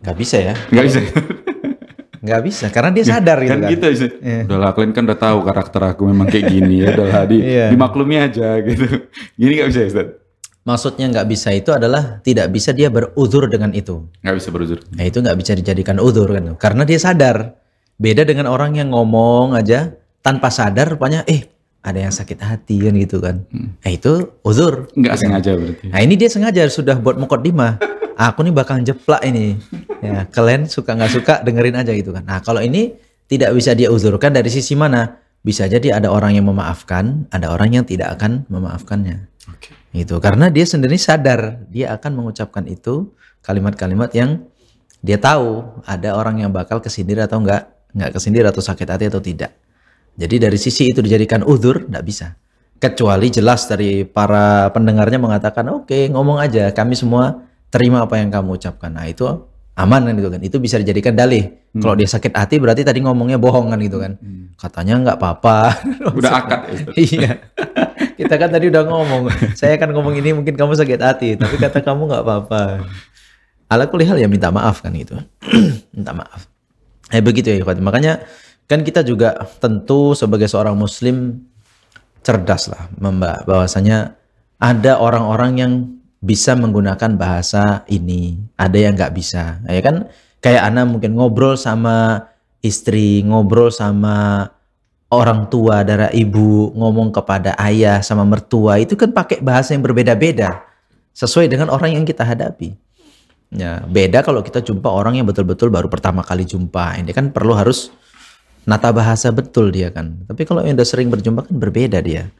Gak bisa ya. Gak bisa. Gak bisa karena dia iya. sadar gitu kan. Kan gitu kalian iya. kan udah tahu karakter aku memang kayak gini ya. udah di yeah. dimaklumi aja gitu. Gini gak bisa ya Ustaz maksudnya nggak bisa itu adalah tidak bisa dia beruzur dengan itu. Nggak bisa beruzur. Nah, itu nggak bisa dijadikan uzur kan? Karena dia sadar. Beda dengan orang yang ngomong aja tanpa sadar rupanya eh ada yang sakit hati kan gitu kan. Hmm. Nah, itu uzur. Nggak gitu. sengaja berarti. Nah, ini dia sengaja sudah buat mukaddimah. Ah, aku nih bakal jeplak ini. Ya, kalian suka nggak suka dengerin aja gitu kan. Nah, kalau ini tidak bisa dia uzurkan dari sisi mana? Bisa jadi ada orang yang memaafkan, ada orang yang tidak akan memaafkannya. Okay. Itu karena dia sendiri sadar dia akan mengucapkan itu kalimat-kalimat yang dia tahu ada orang yang bakal kesindir atau enggak, enggak kesindir atau sakit hati atau tidak. Jadi dari sisi itu dijadikan udur enggak bisa. Kecuali jelas dari para pendengarnya mengatakan, "Oke, okay, ngomong aja, kami semua terima apa yang kamu ucapkan." Nah, itu aman kan gitu kan itu bisa dijadikan dalih hmm. kalau dia sakit hati berarti tadi ngomongnya bohong kan gitu kan hmm. katanya nggak apa-apa udah akad itu. Ya, iya kita kan tadi udah ngomong saya akan ngomong ini mungkin kamu sakit hati tapi kata kamu nggak apa-apa ala kulihal ya minta maaf kan gitu minta maaf eh begitu ya Fatim. makanya kan kita juga tentu sebagai seorang muslim cerdas lah mbak bahwasanya ada orang-orang yang bisa menggunakan bahasa ini, ada yang nggak bisa. Ya kan kayak Ana mungkin ngobrol sama istri, ngobrol sama orang tua, darah ibu, ngomong kepada ayah sama mertua itu kan pakai bahasa yang berbeda-beda sesuai dengan orang yang kita hadapi. Ya, beda kalau kita jumpa orang yang betul-betul baru pertama kali jumpa. Ini kan perlu harus nata bahasa betul dia kan. Tapi kalau yang udah sering berjumpa kan berbeda dia.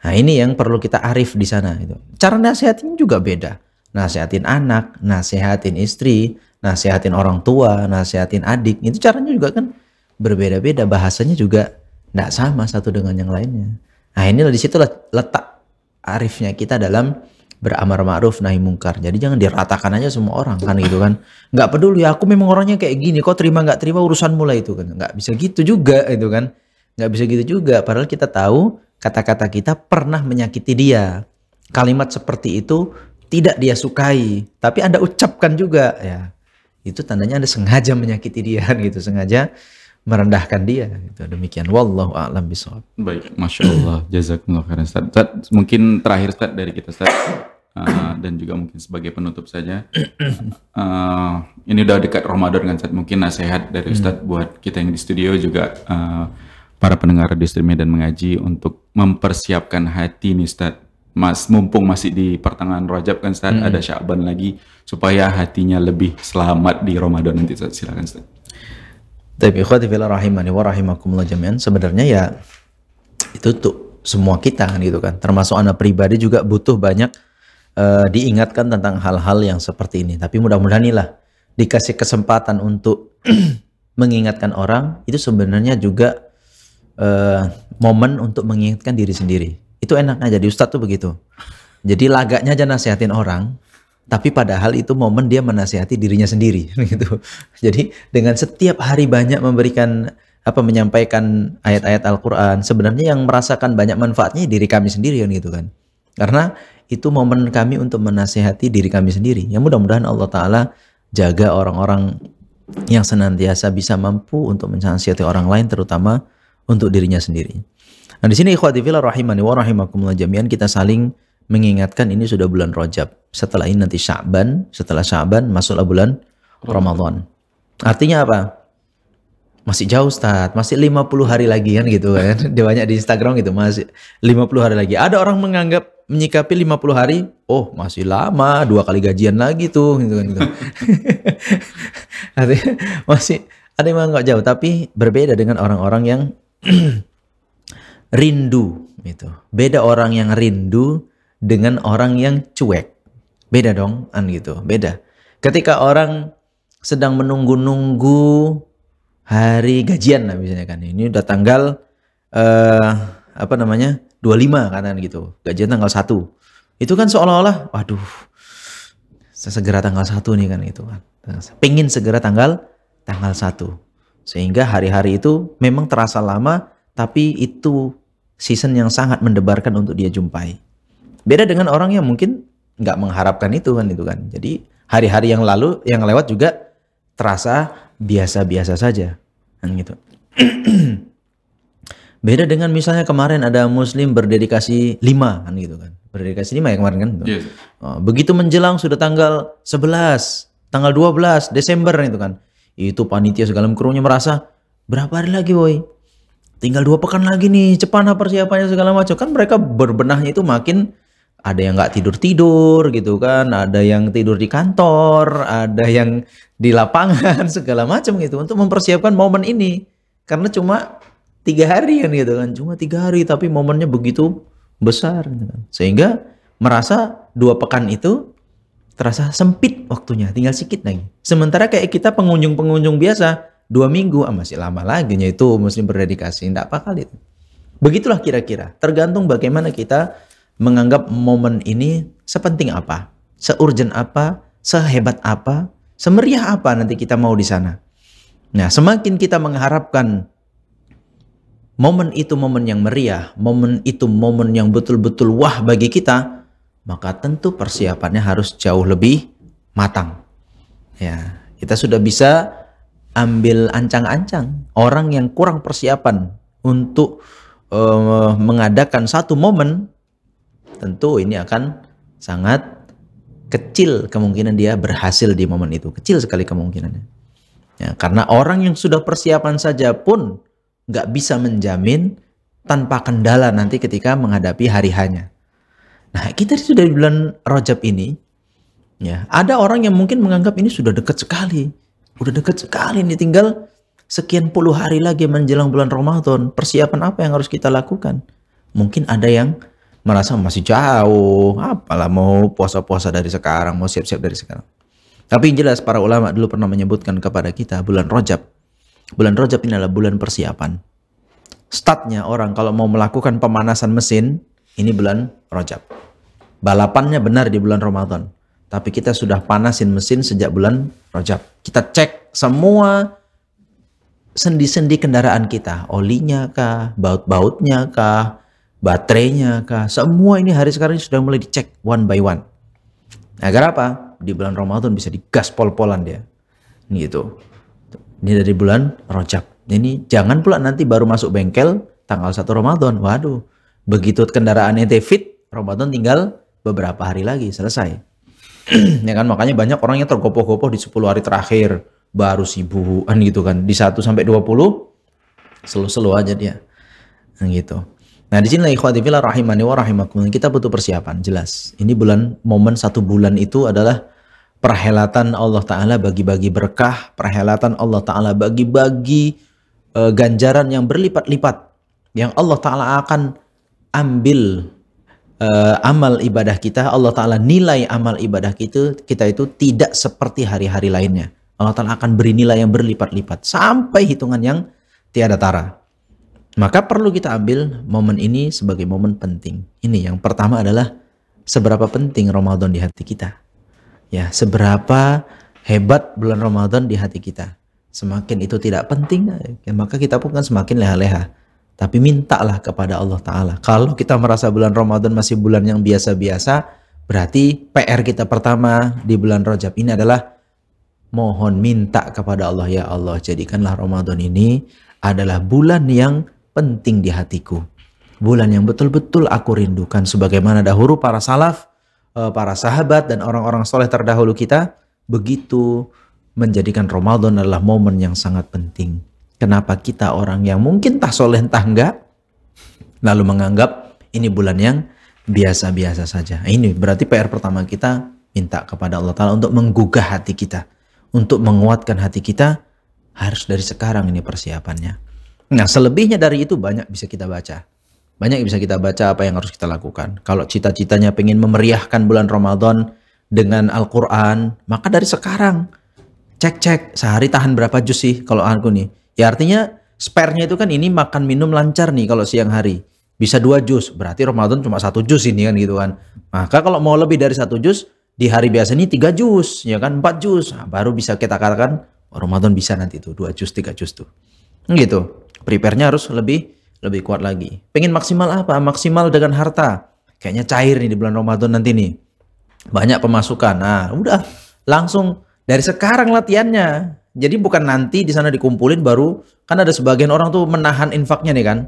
Nah ini yang perlu kita arif di sana. Itu. Cara nasihatin juga beda. Nasihatin anak, nasihatin istri, nasihatin orang tua, nasihatin adik. Itu caranya juga kan berbeda-beda. Bahasanya juga tidak sama satu dengan yang lainnya. Nah inilah disitulah letak arifnya kita dalam beramar ma'ruf nahi mungkar. Jadi jangan diratakan aja semua orang kan gitu kan. Nggak peduli aku memang orangnya kayak gini. kok terima nggak terima urusan mulai itu kan. Nggak bisa gitu juga itu kan. Nggak bisa gitu juga. Padahal kita tahu kata-kata kita pernah menyakiti dia. Kalimat seperti itu tidak dia sukai, tapi Anda ucapkan juga ya. Itu tandanya Anda sengaja menyakiti dia gitu, sengaja merendahkan dia gitu. Demikian wallahu a'lam bishawab. Baik, Masya Allah. Jazakumullah khairan Ustaz. Ustaz. mungkin terakhir Ustaz dari kita Ustaz. Uh, dan juga mungkin sebagai penutup saja. Uh, ini udah dekat Ramadan kan Ustaz. Mungkin nasihat dari Ustaz hmm. buat kita yang di studio juga uh, para pendengar di streaming dan mengaji untuk mempersiapkan hati nih Ustaz. Mas mumpung masih di pertengahan Rajab kan Ustaz, hmm. ada Syaban lagi supaya hatinya lebih selamat di Ramadan nanti Ustaz. Silakan Ustaz. Tapi ikhwati rahimani wa rahimakumullah jami'an. Sebenarnya ya itu tuh semua kita kan gitu kan. Termasuk anak pribadi juga butuh banyak uh, diingatkan tentang hal-hal yang seperti ini. Tapi mudah-mudahan inilah dikasih kesempatan untuk mengingatkan orang itu sebenarnya juga uh, momen untuk mengingatkan diri sendiri. Itu enaknya jadi ustadz tuh begitu. Jadi lagaknya aja nasihatin orang, tapi padahal itu momen dia menasihati dirinya sendiri gitu. Jadi dengan setiap hari banyak memberikan apa menyampaikan ayat-ayat Al-Qur'an, sebenarnya yang merasakan banyak manfaatnya diri kami sendiri kan gitu kan. Karena itu momen kami untuk menasihati diri kami sendiri. Ya mudah-mudahan Allah taala jaga orang-orang yang senantiasa bisa mampu untuk menasihati orang lain terutama untuk dirinya sendiri. Nah di sini ikhwati fillah rahimani wa rahimakumullah jami'an kita saling mengingatkan ini sudah bulan Rajab. Setelah ini nanti Sya'ban, setelah Sya'ban masuklah bulan Ramadan. Artinya apa? Masih jauh Ustaz, masih 50 hari lagi kan gitu kan. Dia banyak di Instagram gitu, masih 50 hari lagi. Ada orang menganggap menyikapi 50 hari, oh masih lama, dua kali gajian lagi tuh gitu kan gitu. Artinya masih ada yang nggak jauh, tapi berbeda dengan orang-orang yang rindu itu. Beda orang yang rindu dengan orang yang cuek. Beda dong, an gitu. Beda. Ketika orang sedang menunggu-nunggu hari gajian lah misalnya kan. Ini udah tanggal uh, apa namanya? 25 kanan gitu. Gajian tanggal 1. Itu kan seolah-olah waduh segera tanggal 1 nih kan gitu kan. Pengen segera tanggal tanggal 1 sehingga hari-hari itu memang terasa lama, tapi itu season yang sangat mendebarkan untuk dia jumpai. Beda dengan orang yang mungkin nggak mengharapkan itu kan itu kan. Jadi hari-hari yang lalu yang lewat juga terasa biasa-biasa saja kan gitu. Beda dengan misalnya kemarin ada muslim berdedikasi lima kan gitu kan. Berdedikasi lima ya kemarin kan. Gitu. Iya, yes. Oh, begitu menjelang sudah tanggal 11, tanggal 12 Desember itu kan. Gitu kan. Itu panitia segala macamnya merasa berapa hari lagi boy? Tinggal dua pekan lagi nih, cepat persiapannya segala macam. Kan mereka berbenahnya itu makin ada yang nggak tidur tidur gitu kan ada yang tidur di kantor ada yang di lapangan segala macam gitu untuk mempersiapkan momen ini karena cuma tiga hari kan gitu kan cuma tiga hari tapi momennya begitu besar gitu kan. sehingga merasa dua pekan itu terasa sempit waktunya, tinggal sedikit lagi. Sementara kayak kita pengunjung-pengunjung biasa, dua minggu, ah masih lama lagi, itu mesti berdedikasi, tidak apa kali. Begitulah kira-kira, tergantung bagaimana kita menganggap momen ini sepenting apa, seurgen apa, sehebat apa, semeriah apa nanti kita mau di sana. Nah, semakin kita mengharapkan momen itu momen yang meriah, momen itu momen yang betul-betul wah bagi kita, maka tentu persiapannya harus jauh lebih matang. Ya, kita sudah bisa ambil ancang-ancang orang yang kurang persiapan untuk uh, mengadakan satu momen, tentu ini akan sangat kecil kemungkinan dia berhasil di momen itu, kecil sekali kemungkinannya. Ya, karena orang yang sudah persiapan saja pun nggak bisa menjamin tanpa kendala nanti ketika menghadapi hari hanya. Nah, kita sudah di bulan Rajab ini, ya, ada orang yang mungkin menganggap ini sudah dekat sekali. Udah dekat sekali ini tinggal sekian puluh hari lagi menjelang bulan Ramadan. Persiapan apa yang harus kita lakukan? Mungkin ada yang merasa masih jauh, apalah mau puasa-puasa dari sekarang, mau siap-siap dari sekarang. Tapi yang jelas para ulama dulu pernah menyebutkan kepada kita bulan Rajab. Bulan Rajab ini adalah bulan persiapan. Startnya orang kalau mau melakukan pemanasan mesin, ini bulan Rojab. Balapannya benar di bulan Ramadan. Tapi kita sudah panasin mesin sejak bulan Rojab. Kita cek semua sendi-sendi kendaraan kita. Olinya kah, baut-bautnya kah, baterainya kah. Semua ini hari sekarang sudah mulai dicek one by one. Agar apa? Di bulan Ramadan bisa digas pol-polan dia. Gitu. Ini dari bulan Rojab. Ini jangan pula nanti baru masuk bengkel tanggal 1 Ramadan. Waduh, Begitu kendaraan kendaraannya fit, Ramadan tinggal beberapa hari lagi selesai. ya kan makanya banyak orang yang tergopoh-gopoh di 10 hari terakhir baru sibukan gitu kan. Di 1 sampai 20 selo-selo aja dia. Nah, gitu. Nah, di sini ikhwati fillah rahimani wa rahimakumullah. Kita butuh persiapan, jelas. Ini bulan momen satu bulan itu adalah perhelatan Allah taala bagi-bagi berkah, perhelatan Allah taala bagi-bagi uh, ganjaran yang berlipat-lipat yang Allah taala akan ambil uh, amal ibadah kita, Allah Ta'ala nilai amal ibadah kita, kita itu tidak seperti hari-hari lainnya. Allah Ta'ala akan beri nilai yang berlipat-lipat sampai hitungan yang tiada tara. Maka perlu kita ambil momen ini sebagai momen penting. Ini yang pertama adalah seberapa penting Ramadan di hati kita. Ya, seberapa hebat bulan Ramadan di hati kita. Semakin itu tidak penting, ya, maka kita pun kan semakin leha-leha. Tapi mintalah kepada Allah Ta'ala. Kalau kita merasa bulan Ramadan masih bulan yang biasa-biasa, berarti PR kita pertama di bulan Rajab ini adalah mohon minta kepada Allah, Ya Allah, jadikanlah Ramadan ini adalah bulan yang penting di hatiku. Bulan yang betul-betul aku rindukan sebagaimana dahulu para salaf, eh, para sahabat, dan orang-orang soleh terdahulu kita begitu menjadikan Ramadan adalah momen yang sangat penting. Kenapa kita orang yang mungkin tak soleh entah enggak, lalu menganggap ini bulan yang biasa-biasa saja. Ini berarti PR pertama kita minta kepada Allah Ta'ala untuk menggugah hati kita. Untuk menguatkan hati kita harus dari sekarang ini persiapannya. Nah selebihnya dari itu banyak bisa kita baca. Banyak yang bisa kita baca apa yang harus kita lakukan. Kalau cita-citanya pengen memeriahkan bulan Ramadan dengan Al-Quran, maka dari sekarang cek-cek sehari tahan berapa juz sih kalau aku nih Ya artinya spare itu kan ini makan minum lancar nih kalau siang hari. Bisa dua jus, berarti Ramadan cuma satu jus ini kan gitu kan. Maka kalau mau lebih dari satu jus, di hari biasa ini tiga jus, ya kan, empat jus. Nah, baru bisa kita katakan, oh, Ramadan bisa nanti itu dua jus, tiga jus tuh. Gitu, prepare-nya harus lebih lebih kuat lagi. Pengen maksimal apa? Maksimal dengan harta. Kayaknya cair nih di bulan Ramadan nanti nih. Banyak pemasukan. Nah, udah langsung dari sekarang latihannya jadi bukan nanti di sana dikumpulin baru kan ada sebagian orang tuh menahan infaknya nih kan.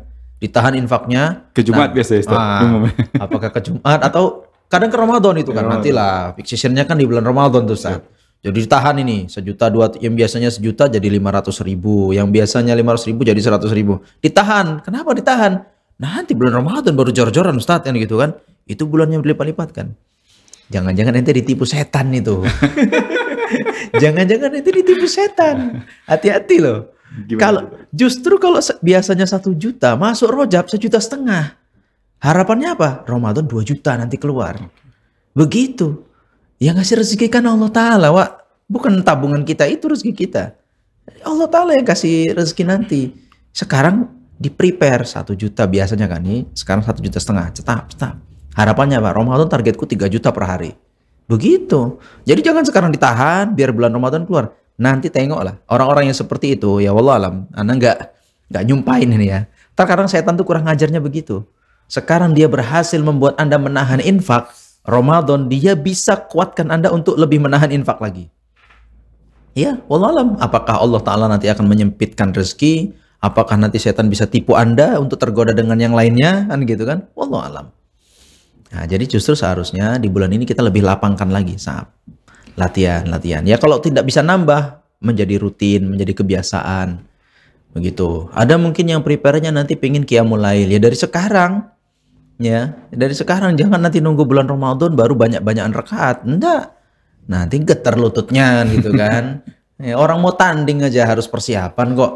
Ditahan infaknya ke Jumat nah, biasa Ustaz. Ah, apakah ke Jumat atau kadang ke Ramadan itu kan nantilah fixationnya kan di bulan Ramadan tuh Ustaz. Iya. Jadi ditahan ini sejuta dua yang biasanya sejuta jadi lima ratus ribu, yang biasanya lima ratus ribu jadi seratus ribu. Ditahan, kenapa ditahan? Nanti bulan Ramadan baru jor-joran Ustaz kan gitu kan? Itu bulannya berlipat-lipat kan? Jangan-jangan nanti ditipu setan itu. Jangan-jangan itu ditipu setan. Hati-hati loh. Kalau justru kalau biasanya satu juta masuk rojab sejuta setengah. Harapannya apa? Ramadan 2 juta nanti keluar. Begitu. Yang ngasih rezeki kan Allah Ta'ala, Wak. Bukan tabungan kita, itu rezeki kita. Allah Ta'ala yang kasih rezeki nanti. Sekarang di prepare 1 juta biasanya kan nih. Sekarang satu juta setengah. Cetap, cetap. Harapannya apa? Ramadan targetku 3 juta per hari. Begitu. Jadi jangan sekarang ditahan biar bulan Ramadan keluar. Nanti tengoklah orang-orang yang seperti itu ya Allah alam. Anda nggak nggak nyumpain ini ya. Terkadang setan tuh kurang ngajarnya begitu. Sekarang dia berhasil membuat Anda menahan infak, Ramadan dia bisa kuatkan Anda untuk lebih menahan infak lagi. Ya, Allah alam. Apakah Allah Ta'ala nanti akan menyempitkan rezeki? Apakah nanti setan bisa tipu Anda untuk tergoda dengan yang lainnya? Kan gitu kan? Allah alam. Nah, jadi justru seharusnya di bulan ini kita lebih lapangkan lagi saat latihan, latihan. Ya kalau tidak bisa nambah menjadi rutin, menjadi kebiasaan. Begitu. Ada mungkin yang prepare-nya nanti pingin kia mulai ya dari sekarang. Ya, dari sekarang jangan nanti nunggu bulan Ramadan baru banyak-banyakan rekat. Enggak. Nanti getar lututnya gitu kan. ya, orang mau tanding aja harus persiapan kok.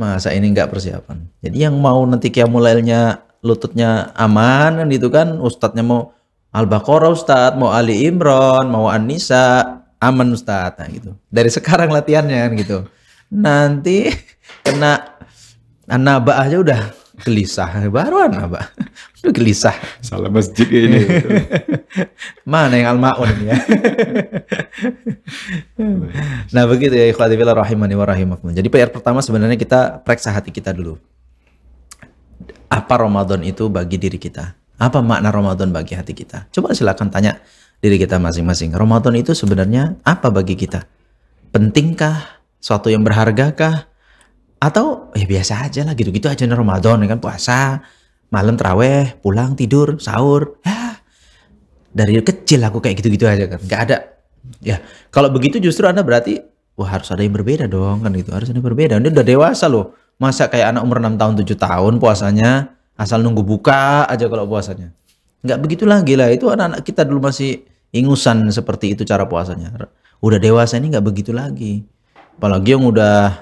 Masa ini enggak persiapan. Jadi yang mau nanti kia mulainya lututnya aman kan gitu kan ustadznya mau Al-Baqarah Ustadz, mau Ali Imron, mau an aman Ustadz. Nah, gitu. Dari sekarang latihannya kan gitu. Nanti kena anaba aja udah gelisah. Baru anaba. Udah gelisah. Salah masjid ya ini. Iya. Mana yang al-ma'un ya. nah begitu ya ikhwati rahimani wa rahimakum. Jadi PR pertama sebenarnya kita periksa hati kita dulu apa Ramadan itu bagi diri kita? Apa makna Ramadan bagi hati kita? Coba silahkan tanya diri kita masing-masing. Ramadan itu sebenarnya apa bagi kita? Pentingkah? Suatu yang berhargakah? Atau ya biasa aja lah gitu-gitu aja nih Ramadan ya kan puasa, malam teraweh, pulang tidur, sahur. Ya, dari kecil aku kayak gitu-gitu aja kan. Gak ada. Ya, kalau begitu justru Anda berarti wah harus ada yang berbeda dong kan gitu. Harus ada yang berbeda. Ini udah dewasa loh Masa kayak anak umur 6 tahun, 7 tahun puasanya, asal nunggu buka aja kalau puasanya. Nggak begitu lagi lah, itu anak-anak kita dulu masih ingusan seperti itu cara puasanya. Udah dewasa ini nggak begitu lagi. Apalagi yang udah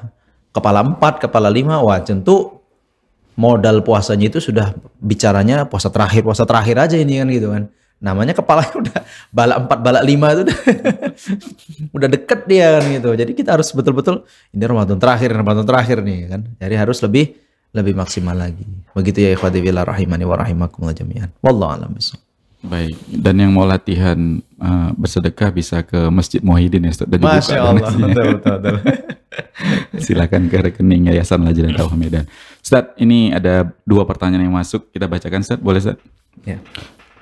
kepala empat, kepala lima, wah tentu modal puasanya itu sudah bicaranya puasa terakhir, puasa terakhir aja ini kan gitu kan namanya kepalanya udah balak 4, balak 5 itu udah, udah deket dia kan gitu. Jadi kita harus betul-betul ini Ramadan terakhir, Ramadan terakhir nih kan. Jadi harus lebih lebih maksimal lagi. Begitu ya ikhwati billah rahimani wa rahimakumullah jami'an. Wallahu a'lam besok Baik, dan yang mau latihan uh, bersedekah bisa ke Masjid Muhyiddin ya Ustaz. Dan Masya Allah, betul, betul, betul. Silakan ke rekening Yayasan Lajnah Tauhid Medan. Ustaz, ini ada dua pertanyaan yang masuk, kita bacakan Ustaz, boleh Ustaz? Ya.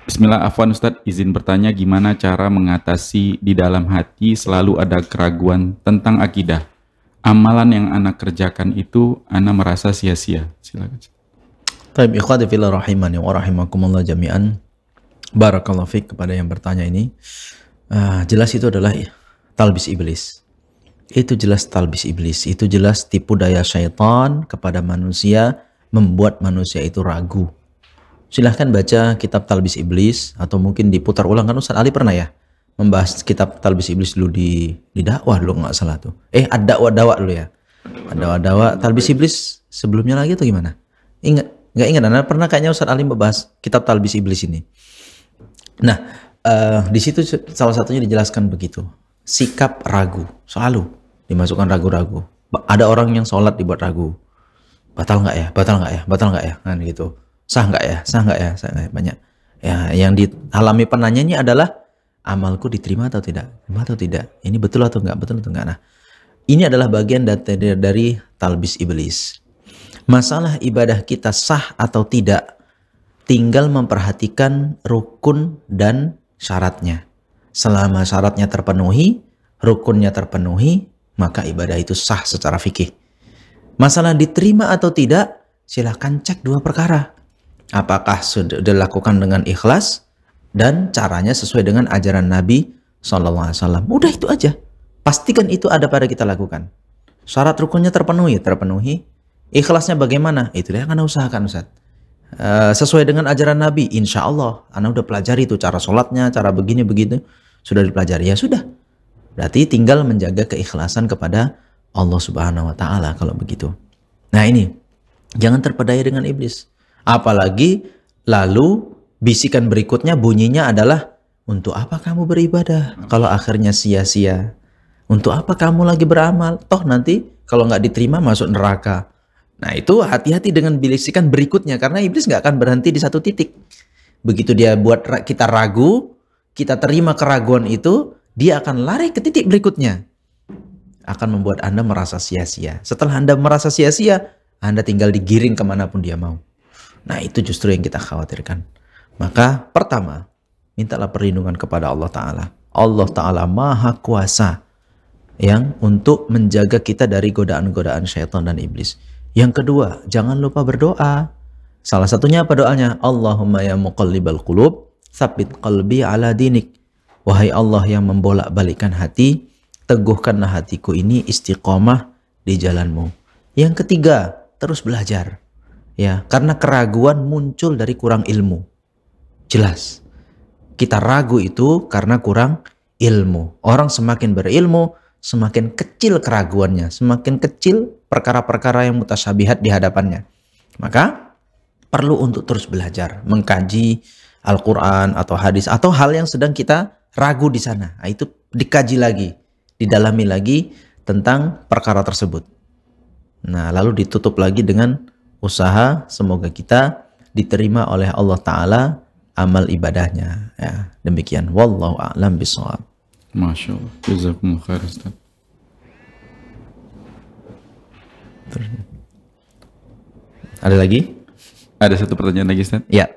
Bismillah, Afwan Ustadz izin bertanya gimana cara mengatasi di dalam hati selalu ada keraguan tentang akidah. Amalan yang anak kerjakan itu anak merasa sia-sia. Silakan. Taib ikhwati fillah rahimani wa rahimakumullah jami'an. Barakallahu fiqh kepada yang bertanya ini. Uh, jelas itu adalah talbis iblis. Itu jelas talbis iblis. Itu jelas tipu daya syaitan kepada manusia membuat manusia itu ragu silahkan baca kitab Talbis Iblis atau mungkin diputar ulang kan Ustaz Ali pernah ya membahas kitab Talbis Iblis dulu di di dakwah dulu nggak salah tuh eh ada dakwah dakwah dulu ya ada dakwah dakwah Talbis Iblis sebelumnya lagi atau gimana ingat nggak ingat anda nah, pernah kayaknya Ustaz Ali membahas kitab Talbis Iblis ini nah uh, di situ salah satunya dijelaskan begitu sikap ragu selalu dimasukkan ragu-ragu ada orang yang sholat dibuat ragu batal nggak ya batal nggak ya batal nggak ya kan gitu Sah nggak ya? Sah nggak ya? Sah gak ya? Banyak. Ya, yang dialami penanya ini adalah amalku diterima atau tidak? Diterima atau tidak? Ini betul atau enggak? Betul atau enggak? Nah, ini adalah bagian dari, dari talbis iblis. Masalah ibadah kita sah atau tidak tinggal memperhatikan rukun dan syaratnya. Selama syaratnya terpenuhi, rukunnya terpenuhi, maka ibadah itu sah secara fikih. Masalah diterima atau tidak, silahkan cek dua perkara apakah sudah dilakukan dengan ikhlas dan caranya sesuai dengan ajaran Nabi Shallallahu Alaihi Wasallam. Udah itu aja. Pastikan itu ada pada kita lakukan. Syarat rukunnya terpenuhi, terpenuhi. Ikhlasnya bagaimana? Itu dia akan usahakan Ustaz. E, sesuai dengan ajaran Nabi, insya Allah. Anda udah pelajari itu cara sholatnya, cara begini begitu. Sudah dipelajari, ya sudah. Berarti tinggal menjaga keikhlasan kepada Allah Subhanahu wa Ta'ala kalau begitu. Nah ini, jangan terpedaya dengan iblis. Apalagi lalu bisikan berikutnya bunyinya adalah untuk apa kamu beribadah kalau akhirnya sia-sia? Untuk apa kamu lagi beramal? Toh nanti kalau nggak diterima masuk neraka. Nah itu hati-hati dengan bisikan berikutnya karena iblis nggak akan berhenti di satu titik. Begitu dia buat kita ragu, kita terima keraguan itu, dia akan lari ke titik berikutnya. Akan membuat Anda merasa sia-sia. Setelah Anda merasa sia-sia, Anda tinggal digiring kemanapun dia mau. Nah, itu justru yang kita khawatirkan. Maka pertama, mintalah perlindungan kepada Allah taala. Allah taala Maha Kuasa yang untuk menjaga kita dari godaan-godaan syaitan dan iblis. Yang kedua, jangan lupa berdoa. Salah satunya apa doanya? Allahumma ya muqallibal qulub, sabit qalbi ala dinik. Wahai Allah yang membolak-balikan hati, teguhkanlah hatiku ini istiqomah di jalanmu. Yang ketiga, terus belajar. Ya, karena keraguan muncul dari kurang ilmu. Jelas. Kita ragu itu karena kurang ilmu. Orang semakin berilmu, semakin kecil keraguannya, semakin kecil perkara-perkara yang mutasyabihat di hadapannya. Maka perlu untuk terus belajar, mengkaji Al-Quran atau hadis atau hal yang sedang kita ragu di sana. Nah, itu dikaji lagi, didalami lagi tentang perkara tersebut. Nah, lalu ditutup lagi dengan usaha semoga kita diterima oleh Allah taala amal ibadahnya ya demikian wallahu a'lam bishawab Masya Allah. Ada lagi? Ada satu pertanyaan lagi Ustaz? Ya.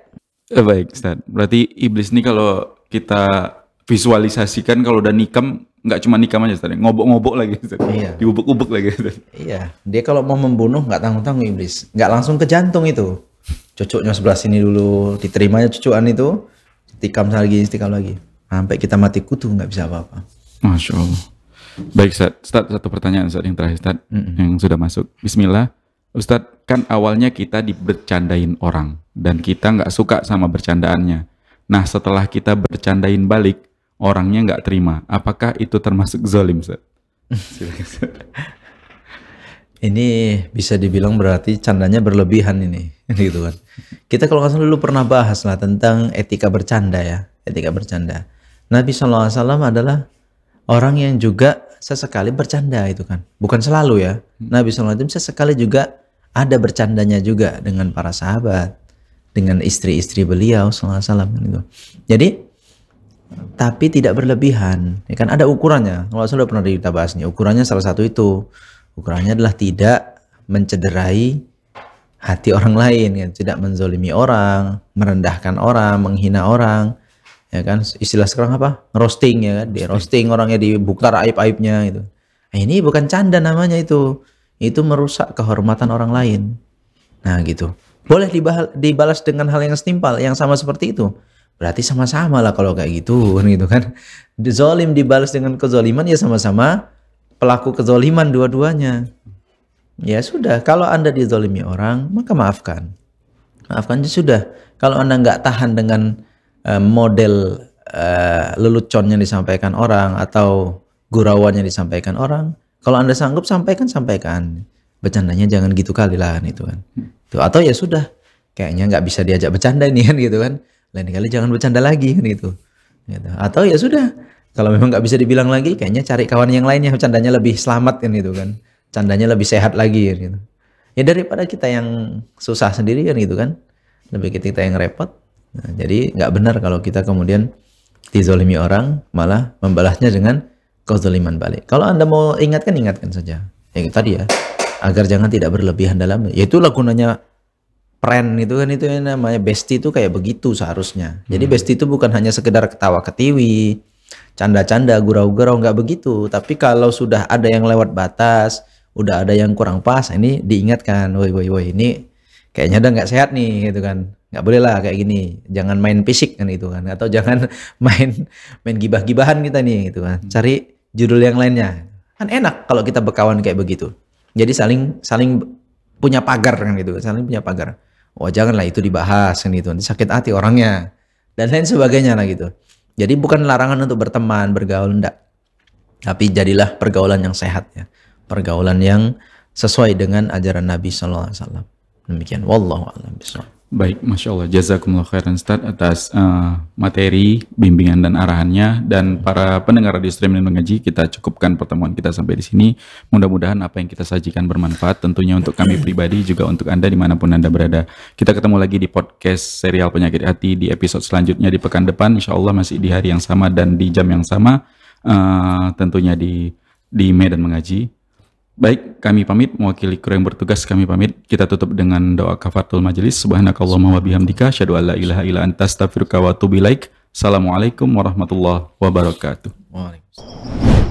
Eh, baik Ustaz. Berarti iblis ini kalau kita visualisasikan kalau udah nikam nggak cuma nikam aja tadi, ngobok-ngobok lagi Iya. diubuk-ubuk lagi Iya. Dia kalau mau membunuh nggak tanggung-tanggung iblis. Nggak langsung ke jantung itu. Cucuknya sebelah sini dulu, diterimanya cucuan itu, tikam lagi, tikam lagi. Sampai kita mati kutu nggak bisa apa-apa. Masya Allah. Baik Ustaz, Ustaz satu pertanyaan Ustaz yang terakhir Ustaz, mm -mm. yang sudah masuk. Bismillah. Ustaz, kan awalnya kita dibercandain orang dan kita nggak suka sama bercandaannya. Nah, setelah kita bercandain balik, orangnya nggak terima. Apakah itu termasuk zalim, ini bisa dibilang berarti candanya berlebihan ini, gitu kan. Kita kalau nggak salah dulu pernah bahas lah tentang etika bercanda ya, etika bercanda. Nabi SAW adalah orang yang juga sesekali bercanda itu kan, bukan selalu ya. Nabi SAW sesekali juga ada bercandanya juga dengan para sahabat, dengan istri-istri beliau SAW gitu. Jadi tapi tidak berlebihan. Ya kan ada ukurannya. Kalau saya pernah kita bahas nih, ukurannya salah satu itu. Ukurannya adalah tidak mencederai hati orang lain, ya. tidak menzolimi orang, merendahkan orang, menghina orang. Ya kan istilah sekarang apa? Roasting ya kan, di roasting orangnya dibuka aib-aibnya gitu. Nah, ini bukan canda namanya itu. Itu merusak kehormatan orang lain. Nah, gitu. Boleh dibalas dengan hal yang setimpal, yang sama seperti itu Berarti sama-sama lah kalau kayak gitu, gitu kan. Zolim dibalas dengan kezoliman ya sama-sama pelaku kezoliman dua-duanya. Ya sudah, kalau Anda dizolimi orang, maka maafkan. Maafkan aja sudah. Kalau Anda nggak tahan dengan uh, model uh, eh, lelucon yang disampaikan orang atau gurauan yang disampaikan orang, kalau Anda sanggup sampaikan, sampaikan. Bercandanya jangan gitu kali lah, itu kan. itu atau ya sudah, kayaknya nggak bisa diajak bercanda ini kan gitu kan lain kali jangan bercanda lagi kan gitu. gitu. Atau ya sudah, kalau memang nggak bisa dibilang lagi, kayaknya cari kawan yang lainnya candanya lebih selamat kan gitu kan, candanya lebih sehat lagi kan gitu. Ya daripada kita yang susah sendiri kan gitu kan, lebih kita yang repot. Nah, jadi nggak benar kalau kita kemudian dizolimi orang malah membalasnya dengan kezoliman balik. Kalau anda mau ingatkan ingatkan saja. Ya tadi ya agar jangan tidak berlebihan dalam. yaitu gunanya pren itu kan itu yang namanya besti itu kayak begitu seharusnya. Jadi hmm. besti itu bukan hanya sekedar ketawa ketiwi, canda-canda, gurau-gurau nggak begitu. Tapi kalau sudah ada yang lewat batas, udah ada yang kurang pas, ini diingatkan, woi woi woi ini kayaknya udah nggak sehat nih gitu kan. Nggak boleh lah kayak gini. Jangan main fisik kan itu kan atau jangan main main gibah-gibahan kita nih gitu kan. Hmm. Cari judul yang lainnya. Kan enak kalau kita berkawan kayak begitu. Jadi saling saling punya pagar kan gitu, saling punya pagar oh janganlah itu dibahas kan gitu nanti sakit hati orangnya dan lain sebagainya lah gitu jadi bukan larangan untuk berteman bergaul enggak tapi jadilah pergaulan yang sehat ya pergaulan yang sesuai dengan ajaran Nabi Sallallahu Alaihi Wasallam demikian wallahu a'lam bishawab Baik, Masya Allah. Jazakumullah khairan Ustaz atas uh, materi, bimbingan, dan arahannya. Dan para pendengar Radio streaming dan Mengaji, kita cukupkan pertemuan kita sampai di sini. Mudah-mudahan apa yang kita sajikan bermanfaat tentunya untuk kami pribadi, juga untuk Anda dimanapun Anda berada. Kita ketemu lagi di podcast serial Penyakit Hati di episode selanjutnya di pekan depan. Insya Allah masih di hari yang sama dan di jam yang sama. Uh, tentunya di, di Medan Mengaji. Baik, kami pamit mewakili kru yang bertugas kami pamit. Kita tutup dengan doa kafatul majelis. Subhanakallahumma wa bihamdika asyhadu an la ilaha illa anta astaghfiruka wa atubu ilaik. Assalamualaikum warahmatullahi wabarakatuh. Waalaikumsalam.